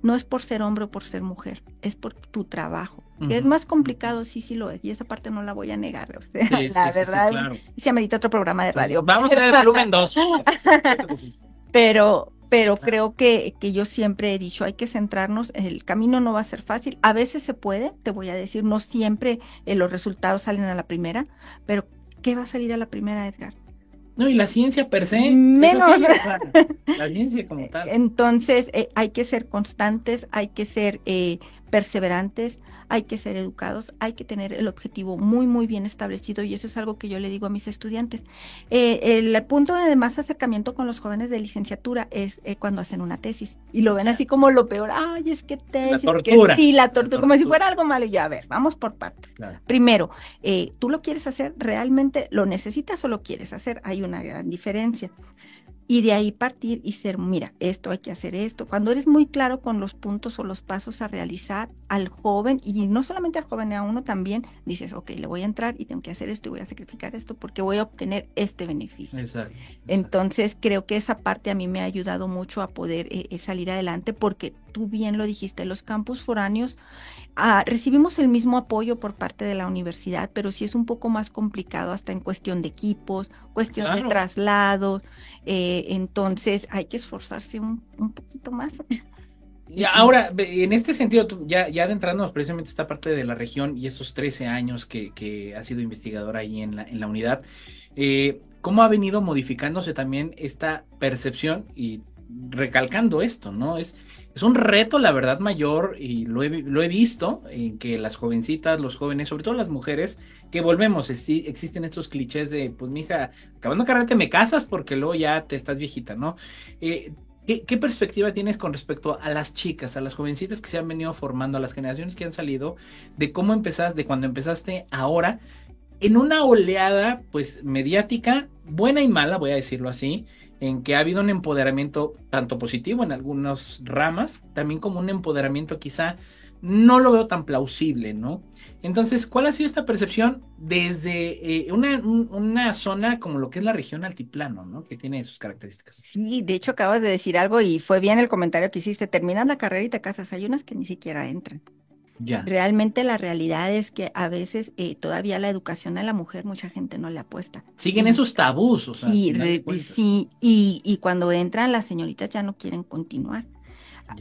no es por ser hombre o por ser mujer, es por tu trabajo. es más complicado, sí, sí lo es. Y esa parte no la voy a negar. la verdad, sí, se amerita otro programa de pues, radio. Vamos a el volumen 2. Pero, pero creo que, que, yo siempre he dicho, hay que centrarnos, el camino no va a ser fácil, a veces se puede, te voy a decir, no siempre eh, los resultados salen a la primera, pero ¿qué va a salir a la primera, Edgar? No, y la ciencia per se. Menos. Sí, la, la ciencia como tal. Entonces, eh, hay que ser constantes, hay que ser eh, perseverantes, hay que ser educados, hay que tener el objetivo muy, muy bien establecido y eso es algo que yo le digo a mis estudiantes. Eh, el punto de más acercamiento con los jóvenes de licenciatura es eh, cuando hacen una tesis y lo ven así como lo peor, ay, es que tesis, la la, tortura, como si fuera algo malo. Y yo, a ver, vamos por partes. Primero, eh, ¿tú lo quieres hacer? ¿Realmente lo necesitas o lo quieres hacer? Hay una gran diferencia y de ahí partir y ser, mira, esto hay que hacer esto. Cuando eres muy claro con los puntos o los pasos a realizar al joven, y no solamente al joven, a uno también, dices, ok, le voy a entrar y tengo que hacer esto y voy a sacrificar esto porque voy a obtener este beneficio. Entonces, creo que esa parte a mí me ha ayudado mucho a poder eh, eh, salir adelante porque tú bien lo dijiste, los campus foráneos Ah, recibimos el mismo apoyo por parte de la universidad, pero sí es un poco más complicado hasta en cuestión de equipos, cuestión de traslados, eh, entonces hay que esforzarse un, poquito más. Y ahora, en este sentido, ya, ya adentrándonos precisamente esta parte de la región y esos 13 años que, ha sido investigadora ahí en la, en la unidad, eh, ¿cómo ha venido modificándose también esta percepción y recalcando esto, ¿no? Es es un reto, la verdad, mayor, y lo he, visto, en que las jovencitas, los jóvenes, sobre todo las mujeres, que volvemos, existen estos clichés de, pues, mija, acabando cargarte me casas porque luego ya te estás viejita, ¿no? Eh, ¿qué, ¿Qué, perspectiva tienes con respecto a las chicas, a las jovencitas que se han venido formando, a las generaciones que han salido, de cómo empezaste, de cuando empezaste ahora, en una oleada, pues, mediática, buena y mala, voy a decirlo así, en que ha habido un empoderamiento tanto positivo en algunas ramas, también como un empoderamiento quizá no lo veo tan plausible, ¿no? Entonces, ¿cuál ha sido esta percepción desde eh, una, zona como lo que es la región altiplano, ¿no? Que tiene sus características. Sí, de hecho acabas de decir algo y fue bien el comentario que hiciste, Terminando la carrera y te casas, hay unas que ni siquiera entran. Realmente la realidad es que a veces eh, todavía la educación a la mujer mucha gente no le apuesta. Siguen esos tabús, o sea. Sí, y, cuando entran las señoritas ya no quieren continuar.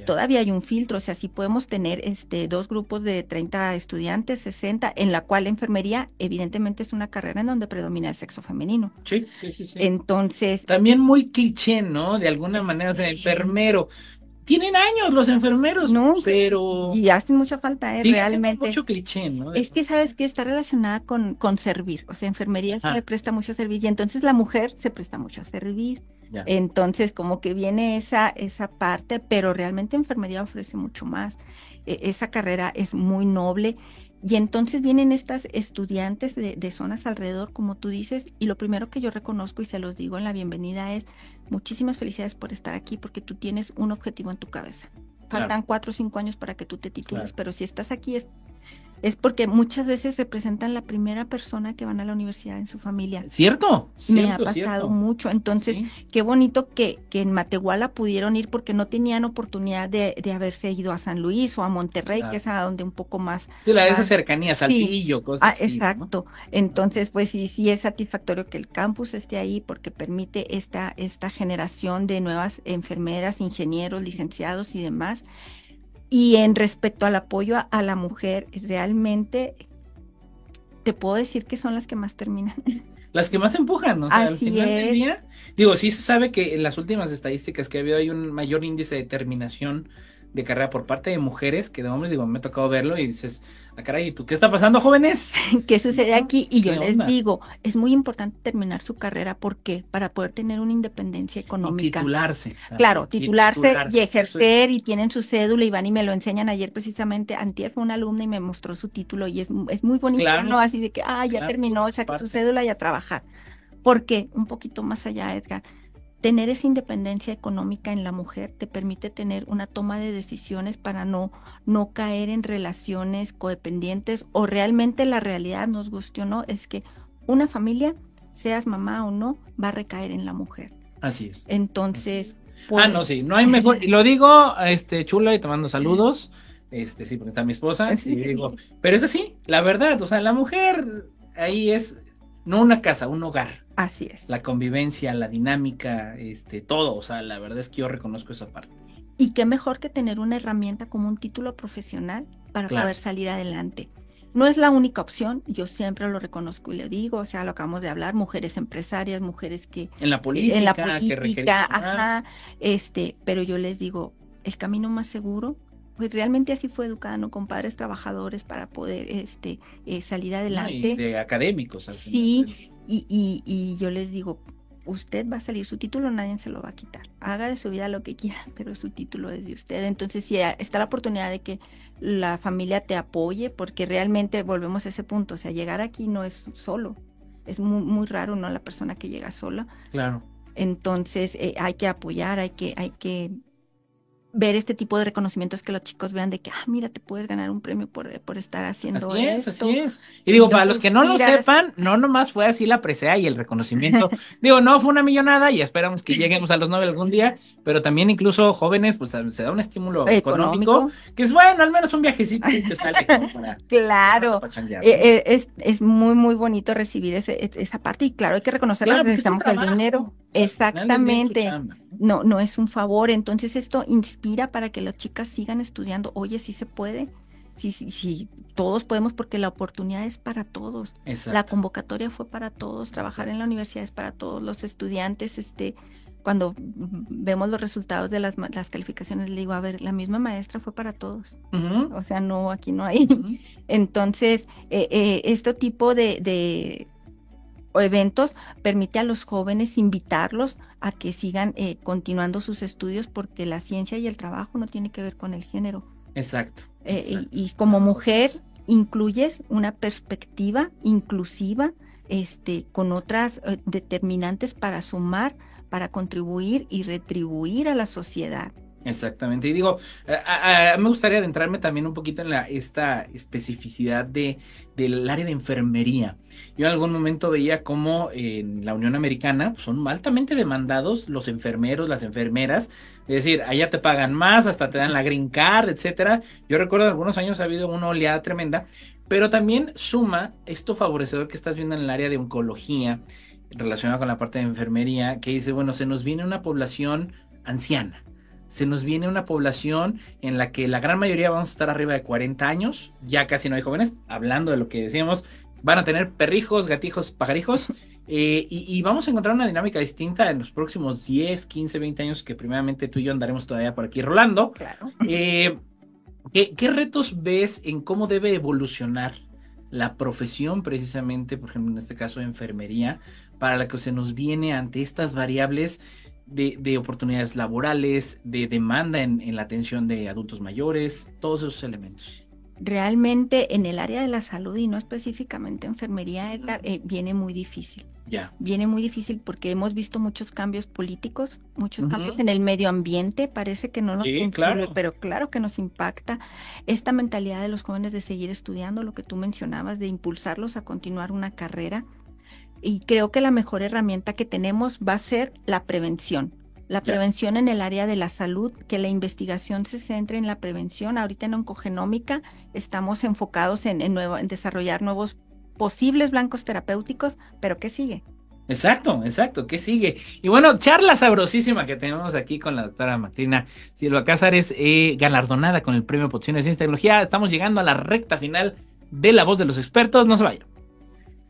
Todavía hay un filtro, o sea, si podemos tener este, dos grupos de 30 estudiantes, 60, en la cual la enfermería evidentemente es una carrera en donde predomina el sexo femenino. Sí, sí, sí. Entonces... También muy cliché, ¿no? De alguna manera, o sea, enfermero tienen años los enfermeros, no, pero... Y hacen mucha falta, ¿eh? sí, realmente. Mucho cliché, ¿no? Es que sabes que está relacionada con, con servir, o sea, enfermería se presta mucho a servir y entonces la mujer se presta mucho a servir. Entonces, como que viene esa, esa parte, pero realmente enfermería ofrece mucho más. E, esa carrera es muy noble y entonces vienen estas estudiantes de, de, zonas alrededor, como tú dices, y lo primero que yo reconozco y se los digo en la bienvenida es muchísimas felicidades por estar aquí porque tú tienes un objetivo en tu cabeza. Faltan cuatro o cinco años para que tú te titules, pero si estás aquí es es porque muchas veces representan la primera persona que van a la universidad en su familia. ¿Cierto? Me ha pasado mucho. Entonces, qué bonito que, que en Matehuala pudieron ir porque no tenían oportunidad de, de haberse ido a San Luis o a Monterrey, que es a donde un poco más. Sí, la, de esa cercanía, Saltillo, cosas ah, Exacto. Entonces, pues sí, sí es satisfactorio que el campus esté ahí porque permite esta, esta generación de nuevas enfermeras, ingenieros, licenciados y demás y en respecto al apoyo a, la mujer, realmente te puedo decir que son las que más terminan. Las que más empujan, ¿no? O sea, Así al final es. del digo, sí se sabe que en las últimas estadísticas que ha habido hay un mayor índice de terminación de carrera por parte de mujeres que de hombres, digo, me ha tocado verlo y dices, ah, caray, pues, ¿qué está pasando, jóvenes? ¿Qué sucede aquí? Y yo les digo, es muy importante terminar su carrera, ¿por qué? Para poder tener una independencia económica. titularse. Claro, titularse, y ejercer, y tienen su cédula, y van y me lo enseñan ayer precisamente, antier fue una alumna y me mostró su título, y es, es muy bonito, ¿no? Así de que, ah, ya terminó, sacar su cédula y a trabajar. Porque un poquito más allá, Edgar, tener esa independencia económica en la mujer te permite tener una toma de decisiones para no, no caer en relaciones codependientes o realmente la realidad, nos guste o no, es que una familia, seas mamá o no, va a recaer en la mujer. Así es. Entonces... Pues ah, no, sí, no hay mejor, lo digo, este, chula y te mando saludos, este, sí, porque está mi esposa, digo, pero es así, la verdad, o sea, la mujer ahí es, no una casa, un hogar. Así es. La convivencia, la dinámica, este, todo. O sea, la verdad es que yo reconozco esa parte. Y qué mejor que tener una herramienta como un título profesional para poder salir adelante. No es la única opción, yo siempre lo reconozco y le digo, o sea, lo acabamos de hablar, mujeres empresarias, mujeres que... En la política, eh, en la política, ajá, este, pero yo les digo, el camino más seguro, pues realmente así fue educada, ¿no? Con padres trabajadores para poder, este, eh, salir adelante. de académicos. así sí, y, y, yo les digo, usted va a salir, su título nadie se lo va a quitar. Haga de su vida lo que quiera, pero su título es de usted. Entonces, si está la oportunidad de que la familia te apoye, porque realmente volvemos a ese punto, o sea, llegar aquí no es solo. Es muy, muy raro, ¿no? La persona que llega sola. Claro. Entonces, eh, hay que apoyar, hay que, hay que ver este tipo de reconocimientos que los chicos vean de que, ah, mira, te puedes ganar un premio por, eh, por estar haciendo así Es, así es. Y digo, para los que no lo sepan, no nomás fue así la presea y el reconocimiento. digo, no, fue una millonada y esperamos que lleguemos a los nueve algún día, pero también incluso jóvenes, pues se da un estímulo económico, que es bueno, al menos un viajecito que sale para, Claro. Eh, eh, es, es muy, muy bonito recibir ese, esa parte y claro, hay que reconocerlo, pues, necesitamos el dinero. Exactamente no, no es un favor. Entonces esto inspira para que las chicas sigan estudiando. Oye, sí se puede. Sí, sí, sí, todos podemos porque la oportunidad es para todos. La convocatoria fue para todos, trabajar en la universidad es para todos los estudiantes, este, cuando vemos los resultados de las, las, calificaciones, le digo, a ver, la misma maestra fue para todos. O sea, no, aquí no hay. Entonces, eh, eh, este tipo de, o eventos permite a los jóvenes invitarlos a que sigan eh, continuando sus estudios porque la ciencia y el trabajo no tiene que ver con el género. Exacto. Eh, y, como mujer incluyes una perspectiva inclusiva este, con otras eh, determinantes para sumar, para contribuir y retribuir a la sociedad. Exactamente. Y digo, eh, me gustaría adentrarme también un poquito en la, esta especificidad de, del área de enfermería. Yo en algún momento veía cómo en la Unión Americana pues, son altamente demandados los enfermeros, las enfermeras. Es decir, allá te pagan más, hasta te dan la green card, etcétera. Yo recuerdo en algunos años ha habido una oleada tremenda, pero también suma esto favorecedor que estás viendo en el área de oncología relacionada con la parte de enfermería, que dice, bueno, se nos viene una población anciana se nos viene una población en la que la gran mayoría vamos a estar arriba de 40 años, ya casi no hay jóvenes, hablando de lo que decíamos, van a tener perrijos, gatijos, pajarijos, eh, y, vamos a encontrar una dinámica distinta en los próximos 10, 15, 20 años que primeramente tú y yo andaremos todavía por aquí rolando. Claro. Eh, ¿qué, ¿Qué retos ves en cómo debe evolucionar la profesión precisamente, por ejemplo, en este caso enfermería, para la que se nos viene ante estas variables de, oportunidades laborales, de demanda en, la atención de adultos mayores, todos esos elementos realmente en el área de la salud y no específicamente enfermería, eh, viene muy difícil. Ya. Viene muy difícil porque hemos visto muchos cambios políticos, muchos cambios en el medio ambiente, parece que no nos sí, claro. pero claro que nos impacta esta mentalidad de los jóvenes de seguir estudiando, lo que tú mencionabas, de impulsarlos a continuar una carrera y creo que la mejor herramienta que tenemos va a ser la prevención. La prevención en el área de la salud, que la investigación se centre en la prevención. Ahorita en oncogenómica estamos enfocados en, desarrollar nuevos posibles blancos terapéuticos, pero ¿qué sigue? Exacto, exacto, ¿qué sigue? Y bueno, charla sabrosísima que tenemos aquí con la doctora Martina Silva Cázares, eh, galardonada con el premio Posiciones de Ciencia y Tecnología. Estamos llegando a la recta final de La Voz de los Expertos, no se vayan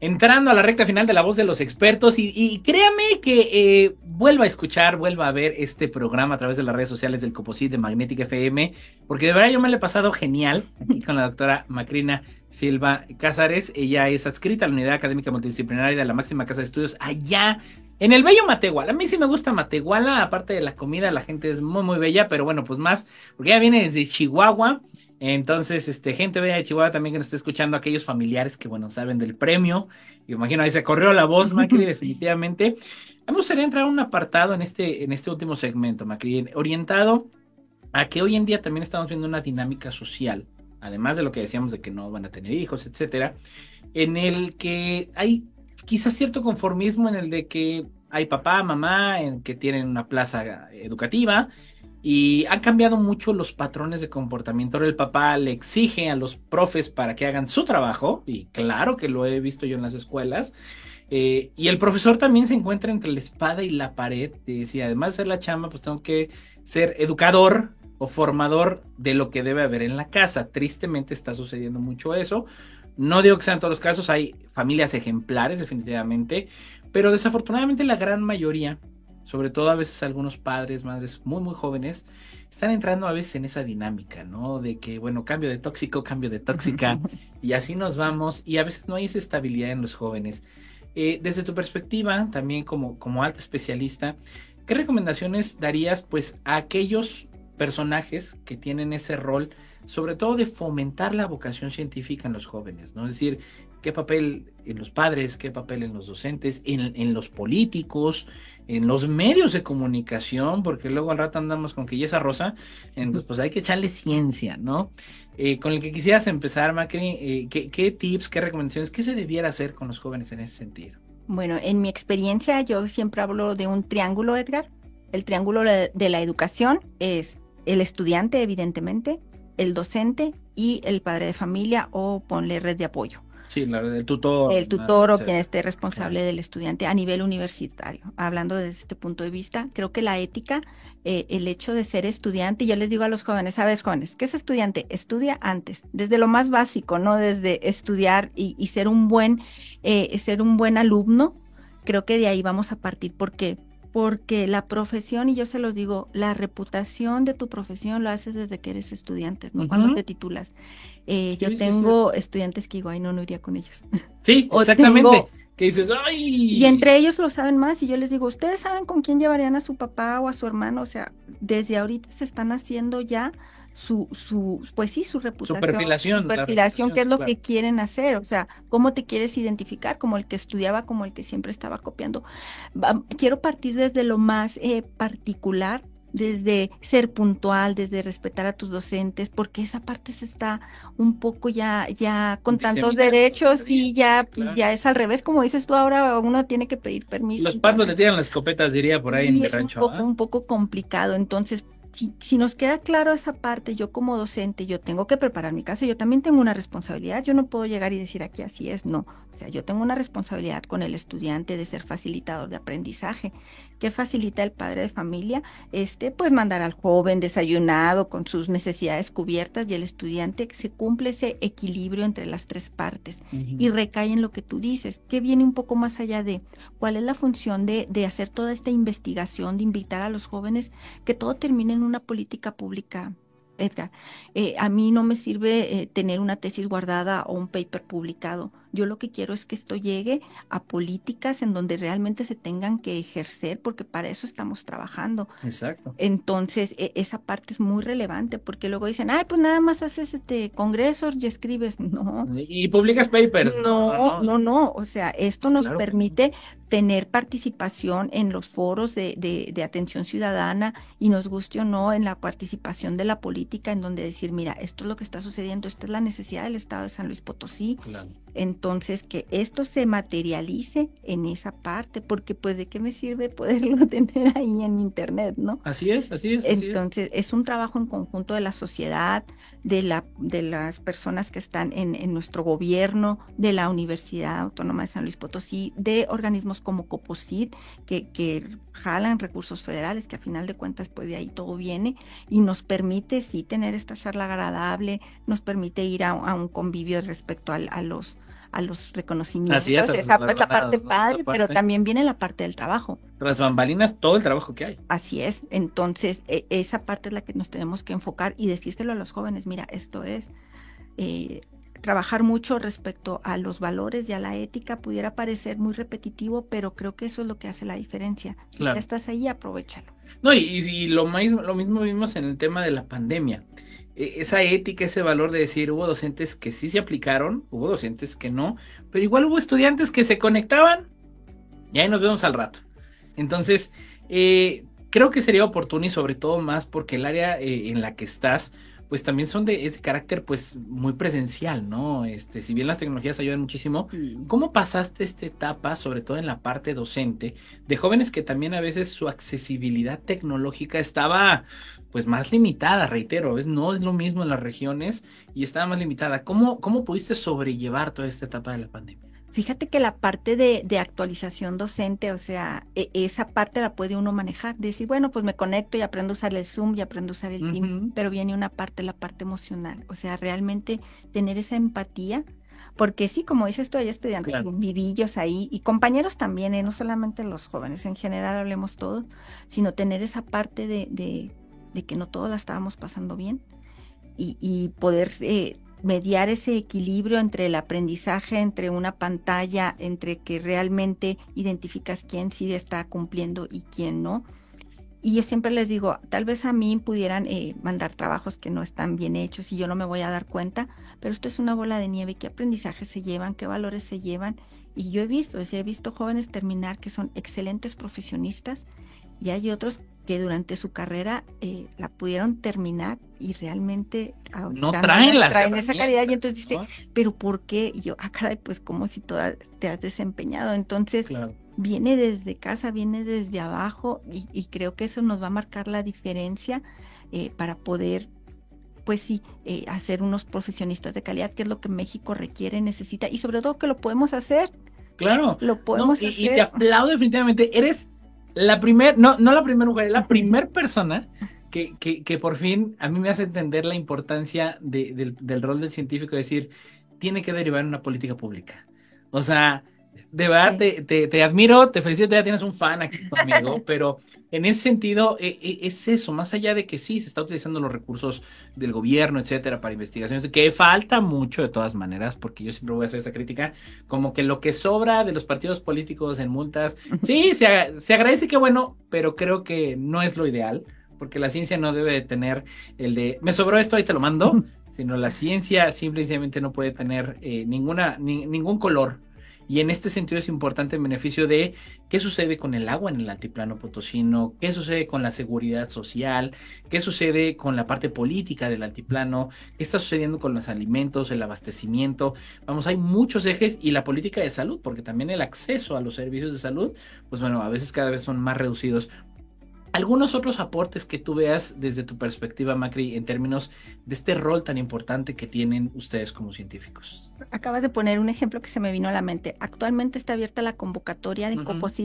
entrando a la recta final de la voz de los expertos y, créame que eh, vuelva a escuchar, vuelva a ver este programa a través de las redes sociales del Coposit de Magnetic FM, porque de verdad yo me lo he pasado genial con la doctora Macrina Silva Cázares. Ella es adscrita a la Unidad Académica Multidisciplinaria de la Máxima Casa de Estudios allá en el bello Matehuala, a mí sí me gusta Matehuala, aparte de la comida, la gente es muy, muy bella, pero bueno, pues más, porque ella viene desde Chihuahua entonces, este, gente de Chihuahua también que nos está escuchando, aquellos familiares que, bueno, saben del premio. imagino, ahí se corrió la voz, Macri, definitivamente. Me gustaría entrar a un apartado en este, en este último segmento, Macri, orientado a que hoy en día también estamos viendo una dinámica social, además de lo que decíamos de que no van a tener hijos, etcétera, en el que hay quizás cierto conformismo en el de que hay papá, mamá, en que tienen una plaza educativa, y han cambiado mucho los patrones de comportamiento. Ahora el papá le exige a los profes para que hagan su trabajo, y claro que lo he visto yo en las escuelas. Eh, y el profesor también se encuentra entre la espada y la pared. Y eh, además de ser la chama, pues tengo que ser educador o formador de lo que debe haber en la casa. Tristemente está sucediendo mucho eso. No digo que en todos los casos, hay familias ejemplares definitivamente, pero desafortunadamente la gran mayoría sobre todo a veces algunos padres, madres muy, muy jóvenes, están entrando a veces en esa dinámica, ¿no? De que, bueno, cambio de tóxico, cambio de tóxica, y así nos vamos, y a veces no hay esa estabilidad en los jóvenes. Eh, desde tu perspectiva, también como, como alta especialista, ¿qué recomendaciones darías pues a aquellos personajes que tienen ese rol, sobre todo de fomentar la vocación científica en los jóvenes, ¿no? Es decir, qué papel en los padres, qué papel en los docentes, en, en los políticos, en los medios de comunicación, porque luego al rato andamos con que ya rosa, entonces pues hay que echarle ciencia, ¿no? Eh, con el que quisieras empezar, Macri, eh, ¿qué tips, qué recomendaciones, qué se debiera hacer con los jóvenes en ese sentido? Bueno, en mi experiencia yo siempre hablo de un triángulo, Edgar. El triángulo de la educación es el estudiante, evidentemente, el docente y el padre de familia o ponle red de apoyo. Sí, el tutor. El tutor o quien esté responsable del estudiante a nivel universitario. Hablando desde este punto de vista, creo que la ética, eh, el hecho de ser estudiante, yo les digo a los jóvenes, sabes jóvenes, ¿qué es estudiante? Estudia antes, desde lo más básico, ¿no? Desde estudiar y, ser un buen, eh, ser un buen alumno, creo que de ahí vamos a partir, porque porque la profesión, y yo se los digo, la reputación de tu profesión lo haces desde que eres estudiante, no cuando te titulas. Eh, yo tengo estudiantes que digo, ay, no, no iría con ellos. Sí, exactamente. Que dices, ay. Y entre ellos lo saben más y yo les digo, ustedes saben con quién llevarían a su papá o a su hermano, o sea, desde ahorita se están haciendo ya su, su pues sí, su reputación. Su perfilación. Su qué es lo que quieren hacer, o sea, cómo te quieres identificar, como el que estudiaba, como el que siempre estaba copiando. Quiero partir desde lo más eh, particular desde ser puntual, desde respetar a tus docentes, porque esa parte se está un poco ya, ya con tantos derechos y ya, ya es al revés, como dices tú ahora, uno tiene que pedir permiso. Los pardos te tiran las escopetas, diría por ahí en el rancho. Un poco, ¿ah? un poco complicado, entonces si, si, nos queda claro esa parte, yo como docente, yo tengo que preparar mi casa, yo también tengo una responsabilidad, yo no puedo llegar y decir aquí así es, no. O sea, yo tengo una responsabilidad con el estudiante de ser facilitador de aprendizaje, que facilita el padre de familia, este, pues mandar al joven desayunado con sus necesidades cubiertas y el estudiante se cumple ese equilibrio entre las tres partes y recae en lo que tú dices, que viene un poco más allá de cuál es la función de, hacer toda esta investigación, de invitar a los jóvenes, que todo termine en una política pública Edgar, eh, a mí no me sirve eh, tener una tesis guardada o un paper publicado. Yo lo que quiero es que esto llegue a políticas en donde realmente se tengan que ejercer, porque para eso estamos trabajando. Exacto. Entonces, e, esa parte es muy relevante, porque luego dicen, ay, pues nada más haces este congresos y escribes. No. Y, publicas papers. No, no, no, O sea, esto nos permite tener participación en los foros de, de, de, atención ciudadana y nos guste o no en la participación de la política, en donde decir, mira, esto es lo que está sucediendo, esta es la necesidad del Estado de San Luis Potosí, claro. Entonces, que esto se materialice en esa parte, porque pues de qué me sirve poderlo tener ahí en Internet, ¿no? Así es, así es. Entonces, es. un trabajo en conjunto de la sociedad, de, la, de las personas que están en, nuestro gobierno, de la Universidad Autónoma de San Luis Potosí, de organismos como COPOSIT, que, que jalan recursos federales, que a final de cuentas, pues de ahí todo viene, y nos permite sí tener esta charla agradable, nos permite ir a, un convivio respecto a, a los a los reconocimientos. Así es, esa es la parte padre, pero también viene la parte del trabajo. Las bambalinas, todo el trabajo que hay. Así es, entonces e, esa parte es la que nos tenemos que enfocar y decírselo a los jóvenes, mira, esto es... Eh, trabajar mucho respecto a los valores y a la ética pudiera parecer muy repetitivo, pero creo que eso es lo que hace la diferencia. Si ya estás ahí, aprovechalo. No, y, y lo, más, lo mismo vimos en el tema de la pandemia. E, esa ética, ese valor de decir, hubo docentes que sí se aplicaron, hubo docentes que no, pero igual hubo estudiantes que se conectaban y ahí nos vemos al rato. Entonces, eh, creo que sería oportuno y sobre todo más porque el área eh, en la que estás, pues también son de ese carácter pues muy presencial, ¿no? Este, si bien las tecnologías ayudan muchísimo, mm. ¿cómo pasaste esta etapa, sobre todo en la parte docente, de jóvenes que también a veces su accesibilidad tecnológica estaba pues más limitada, reitero, es, no es lo mismo en las regiones y estaba más limitada. ¿Cómo, cómo pudiste sobrellevar toda esta etapa de la pandemia? Fíjate que la parte de, actualización docente, o sea, e, esa parte la puede uno manejar, decir, bueno, pues me conecto y aprendo a usar el Zoom y aprendo a usar el Team, pero viene una parte, la parte emocional, o sea, realmente tener esa empatía, porque sí, como dices tú, hay estudiantes vivillos ahí y compañeros también, ¿eh? no solamente los jóvenes, en general hablemos todos, sino tener esa parte de, de, que no todos la estábamos pasando bien y, y poder... Eh, mediar ese equilibrio entre el aprendizaje, entre una pantalla, entre que realmente identificas quién sí está cumpliendo y quién no. Y yo siempre les digo, tal vez a mí pudieran eh, mandar trabajos que no están bien hechos y yo no me voy a dar cuenta, pero esto es una bola de nieve, qué aprendizajes se llevan, qué valores se llevan. Y yo he visto, he visto jóvenes terminar que son excelentes profesionistas y hay otros que durante su carrera eh, la pudieron terminar y realmente no traen, traen esa calidad y entonces dice, pero ¿por qué? Y yo, ah, caray, pues como si toda te has desempeñado. Entonces, viene desde casa, viene desde abajo y, creo que eso nos va a marcar la diferencia eh, para poder pues sí, eh, hacer unos profesionistas de calidad, que es lo que México requiere, necesita, y sobre todo que lo podemos hacer. Claro. Lo podemos hacer. Y te aplaudo definitivamente. Eres la primera no, no la primera mujer, la primera persona que, que, por fin a mí me hace entender la importancia del, del, rol del científico, es decir, tiene que derivar en una política pública. O sea, de verdad te, te, te, admiro, te felicito, ya tienes un fan aquí conmigo, pero en ese sentido, e, e, es eso, más allá de que sí, se está utilizando los recursos del gobierno, etcétera, para investigaciones, que falta mucho de todas maneras, porque yo siempre voy a hacer esa crítica, como que lo que sobra de los partidos políticos en multas, sí, se, agradece que bueno, pero creo que no es lo ideal, porque la ciencia no debe tener el de, me sobró esto, ahí te lo mando, sino la ciencia simplemente no puede tener eh, ninguna, ningún color y en este sentido es importante el beneficio de qué sucede con el agua en el altiplano potosino, qué sucede con la seguridad social, qué sucede con la parte política del altiplano, qué está sucediendo con los alimentos, el abastecimiento. Vamos, hay muchos ejes y la política de salud, porque también el acceso a los servicios de salud, pues bueno, a veces cada vez son más reducidos algunos otros aportes que tú veas desde tu perspectiva, Macri, en términos de este rol tan importante que tienen ustedes como científicos. Acabas de poner un ejemplo que se me vino a la mente. Actualmente está abierta la convocatoria de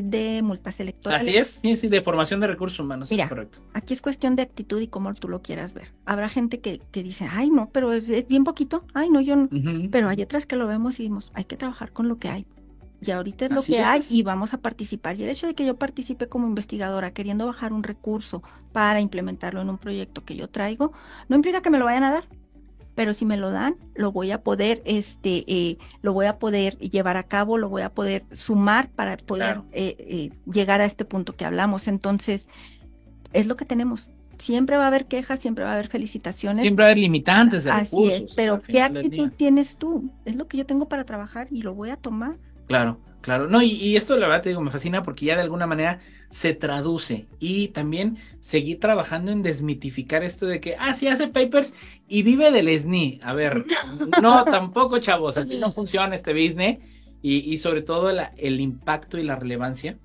de multas electorales. Así es, sí, sí, de formación de recursos humanos. Mira, aquí es cuestión de actitud y cómo tú lo quieras ver. Habrá gente que, dice, ay, no, pero es, bien poquito, ay, no, yo no. Pero hay otras que lo vemos y decimos, hay que trabajar con lo que hay y ahorita es lo que hay y vamos a participar. Y el hecho de que yo participe como investigadora queriendo bajar un recurso para implementarlo en un proyecto que yo traigo, no implica que me lo vayan a dar. Pero si me lo dan, lo voy a poder, este, eh, lo voy a poder llevar a cabo, lo voy a poder sumar para poder eh, eh, llegar a este punto que hablamos. Entonces, es lo que tenemos siempre va a haber quejas, siempre va a haber felicitaciones. Siempre va a haber limitantes de Así Es, pero ¿qué actitud tienes tú? Es lo que yo tengo para trabajar y lo voy a tomar. Claro, claro. No, y, esto la verdad te digo, me fascina porque ya de alguna manera se traduce y también seguí trabajando en desmitificar esto de que, ah, sí hace papers y vive del SNI. A ver, no, tampoco, chavos, aquí no funciona este business y, y sobre todo el impacto y la relevancia.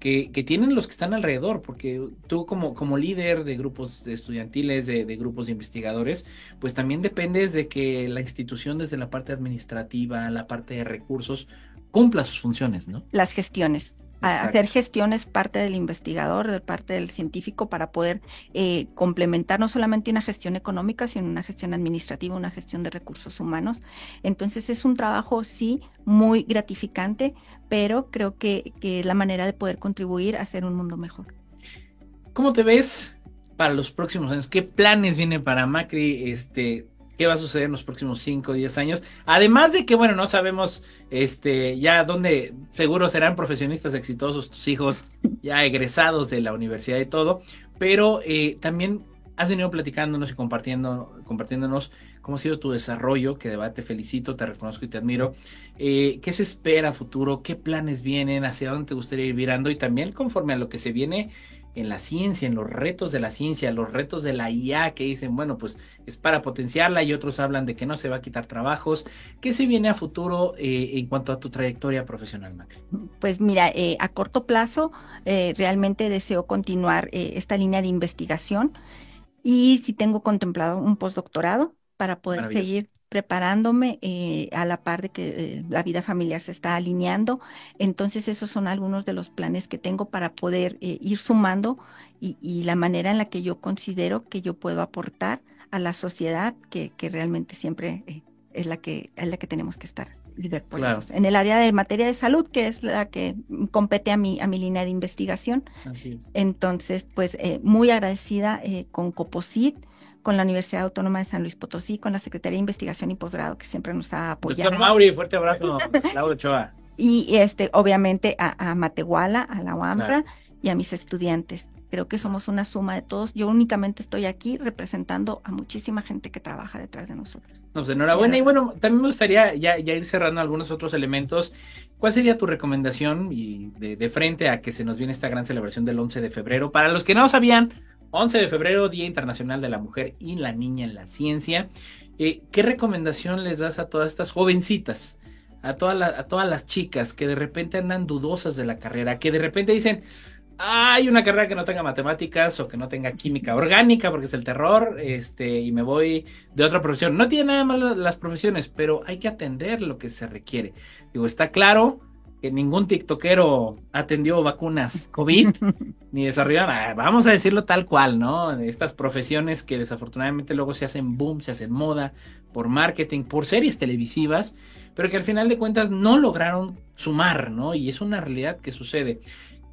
Que, tienen los que están alrededor, porque tú como, como líder de grupos estudiantiles, de, de, grupos de investigadores, pues también dependes de que la institución desde la parte administrativa, la parte de recursos, cumpla sus funciones, ¿no? Las gestiones. Hacer gestiones parte del investigador, de parte del científico, para poder eh, complementar no solamente una gestión económica, sino una gestión administrativa, una gestión de recursos humanos. Entonces es un trabajo, sí, muy gratificante, pero creo que, que es la manera de poder contribuir a hacer un mundo mejor. ¿Cómo te ves para los próximos años? ¿Qué planes vienen para Macri? Este, qué va a suceder en los próximos 5 o 10 años. Además de que, bueno, no sabemos este, ya dónde seguro serán profesionistas exitosos tus hijos, ya egresados de la universidad y todo, pero eh, también has venido platicándonos y compartiendo, compartiéndonos cómo ha sido tu desarrollo, que debate, felicito, te reconozco y te admiro. Eh, ¿Qué se espera futuro? ¿Qué planes vienen? ¿Hacia dónde te gustaría ir virando? Y también conforme a lo que se viene en la ciencia, en los retos de la ciencia, los retos de la IA que dicen, bueno, pues es para potenciarla y otros hablan de que no se va a quitar trabajos. ¿Qué se viene a futuro eh, en cuanto a tu trayectoria profesional, Macri? Pues mira, eh, a corto plazo eh, realmente deseo continuar esta línea de investigación y si tengo contemplado un postdoctorado para poder seguir preparándome eh, a la par de que eh, la vida familiar se está alineando. Entonces esos son algunos de los planes que tengo para poder eh, ir sumando y, la manera en la que yo considero que yo puedo aportar a la sociedad que, realmente siempre es la que es la que tenemos que estar Claro. En el área de materia de salud, que es la que compete a mi, a mi línea de investigación. Entonces, pues muy agradecida con Coposit con la Universidad Autónoma de San Luis Potosí, con la Secretaría de Investigación y Posgrado, que siempre nos ha apoyado. Doctor Mauri, fuerte abrazo, Laura Ochoa. Y este, obviamente a, Matehuala, a la UAMPRA y a mis estudiantes. Creo que somos una suma de todos. Yo únicamente estoy aquí representando a muchísima gente que trabaja detrás de nosotros. Nos pues, enhorabuena. Y bueno, también me gustaría ya, ir cerrando algunos otros elementos. ¿Cuál sería tu recomendación y de, de, frente a que se nos viene esta gran celebración del 11 de febrero? Para los que no sabían, 11 de febrero, Día Internacional de la Mujer y la Niña en la Ciencia. Eh, ¿Qué recomendación les das a todas estas jovencitas? A, todas las chicas que de repente andan dudosas de la carrera, que de repente dicen, hay una carrera que no tenga matemáticas o que no tenga química orgánica, porque es el terror, este, y me voy de otra profesión. No tiene nada malo las profesiones, pero hay que atender lo que se requiere. Digo, está claro que ningún tiktokero atendió vacunas COVID ni desarrollaron, ah, vamos a decirlo tal cual, ¿no? Estas profesiones que desafortunadamente luego se hacen boom, se hacen moda por marketing, por series televisivas, pero que al final de cuentas no lograron sumar, ¿no? Y es una realidad que sucede.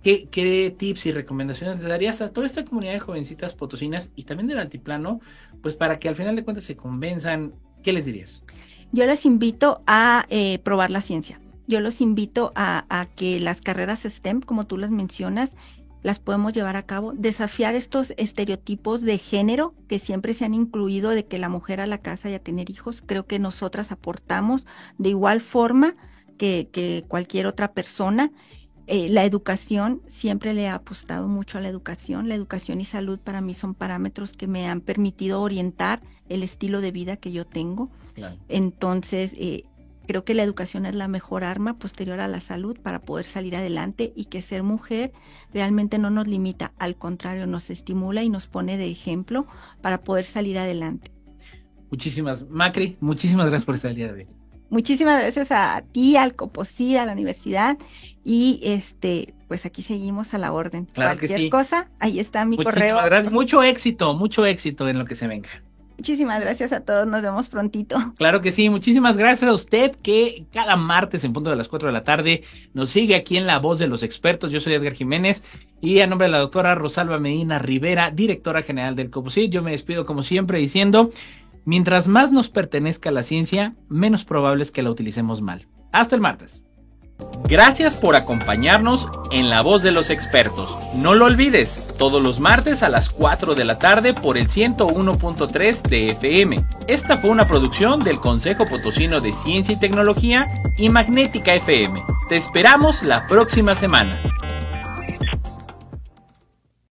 ¿Qué, qué tips y recomendaciones le darías a toda esta comunidad de jovencitas potosinas y también del altiplano, pues para que al final de cuentas se convenzan? ¿Qué les dirías? Yo les invito a eh, probar la ciencia yo los invito a, que las carreras STEM, como tú las mencionas, las podemos llevar a cabo, desafiar estos estereotipos de género que siempre se han incluido de que la mujer a la casa y a tener hijos, creo que nosotras aportamos de igual forma que, cualquier otra persona. Eh, la educación, siempre le he apostado mucho a la educación. La educación y salud para mí son parámetros que me han permitido orientar el estilo de vida que yo tengo. Entonces, eh, Creo que la educación es la mejor arma posterior a la salud para poder salir adelante y que ser mujer realmente no nos limita, al contrario, nos estimula y nos pone de ejemplo para poder salir adelante. Muchísimas, Macri, muchísimas gracias por estar el día de hoy. Muchísimas gracias a ti, al Coposida, a la universidad y este, pues aquí seguimos a la orden. Claro Cualquier que cosa, ahí está mi correo. Mucho éxito, mucho éxito en lo que se venga. Muchísimas gracias a todos, nos vemos prontito. Claro que sí, muchísimas gracias a usted que cada martes en punto de las 4 de la tarde nos sigue aquí en La Voz de los Expertos. Yo soy Edgar Jiménez y a nombre de la doctora Rosalba Medina Rivera, directora general del COPUSID, yo me despido como siempre diciendo, mientras más nos pertenezca la ciencia, menos probable es que la utilicemos mal. Hasta el martes. Gracias por acompañarnos en La Voz de los Expertos. No lo olvides, todos los martes a las 4 de la tarde por el 101.3 de FM. Esta fue una producción del Consejo Potosino de Ciencia y Tecnología y Magnética FM. Te esperamos la próxima semana.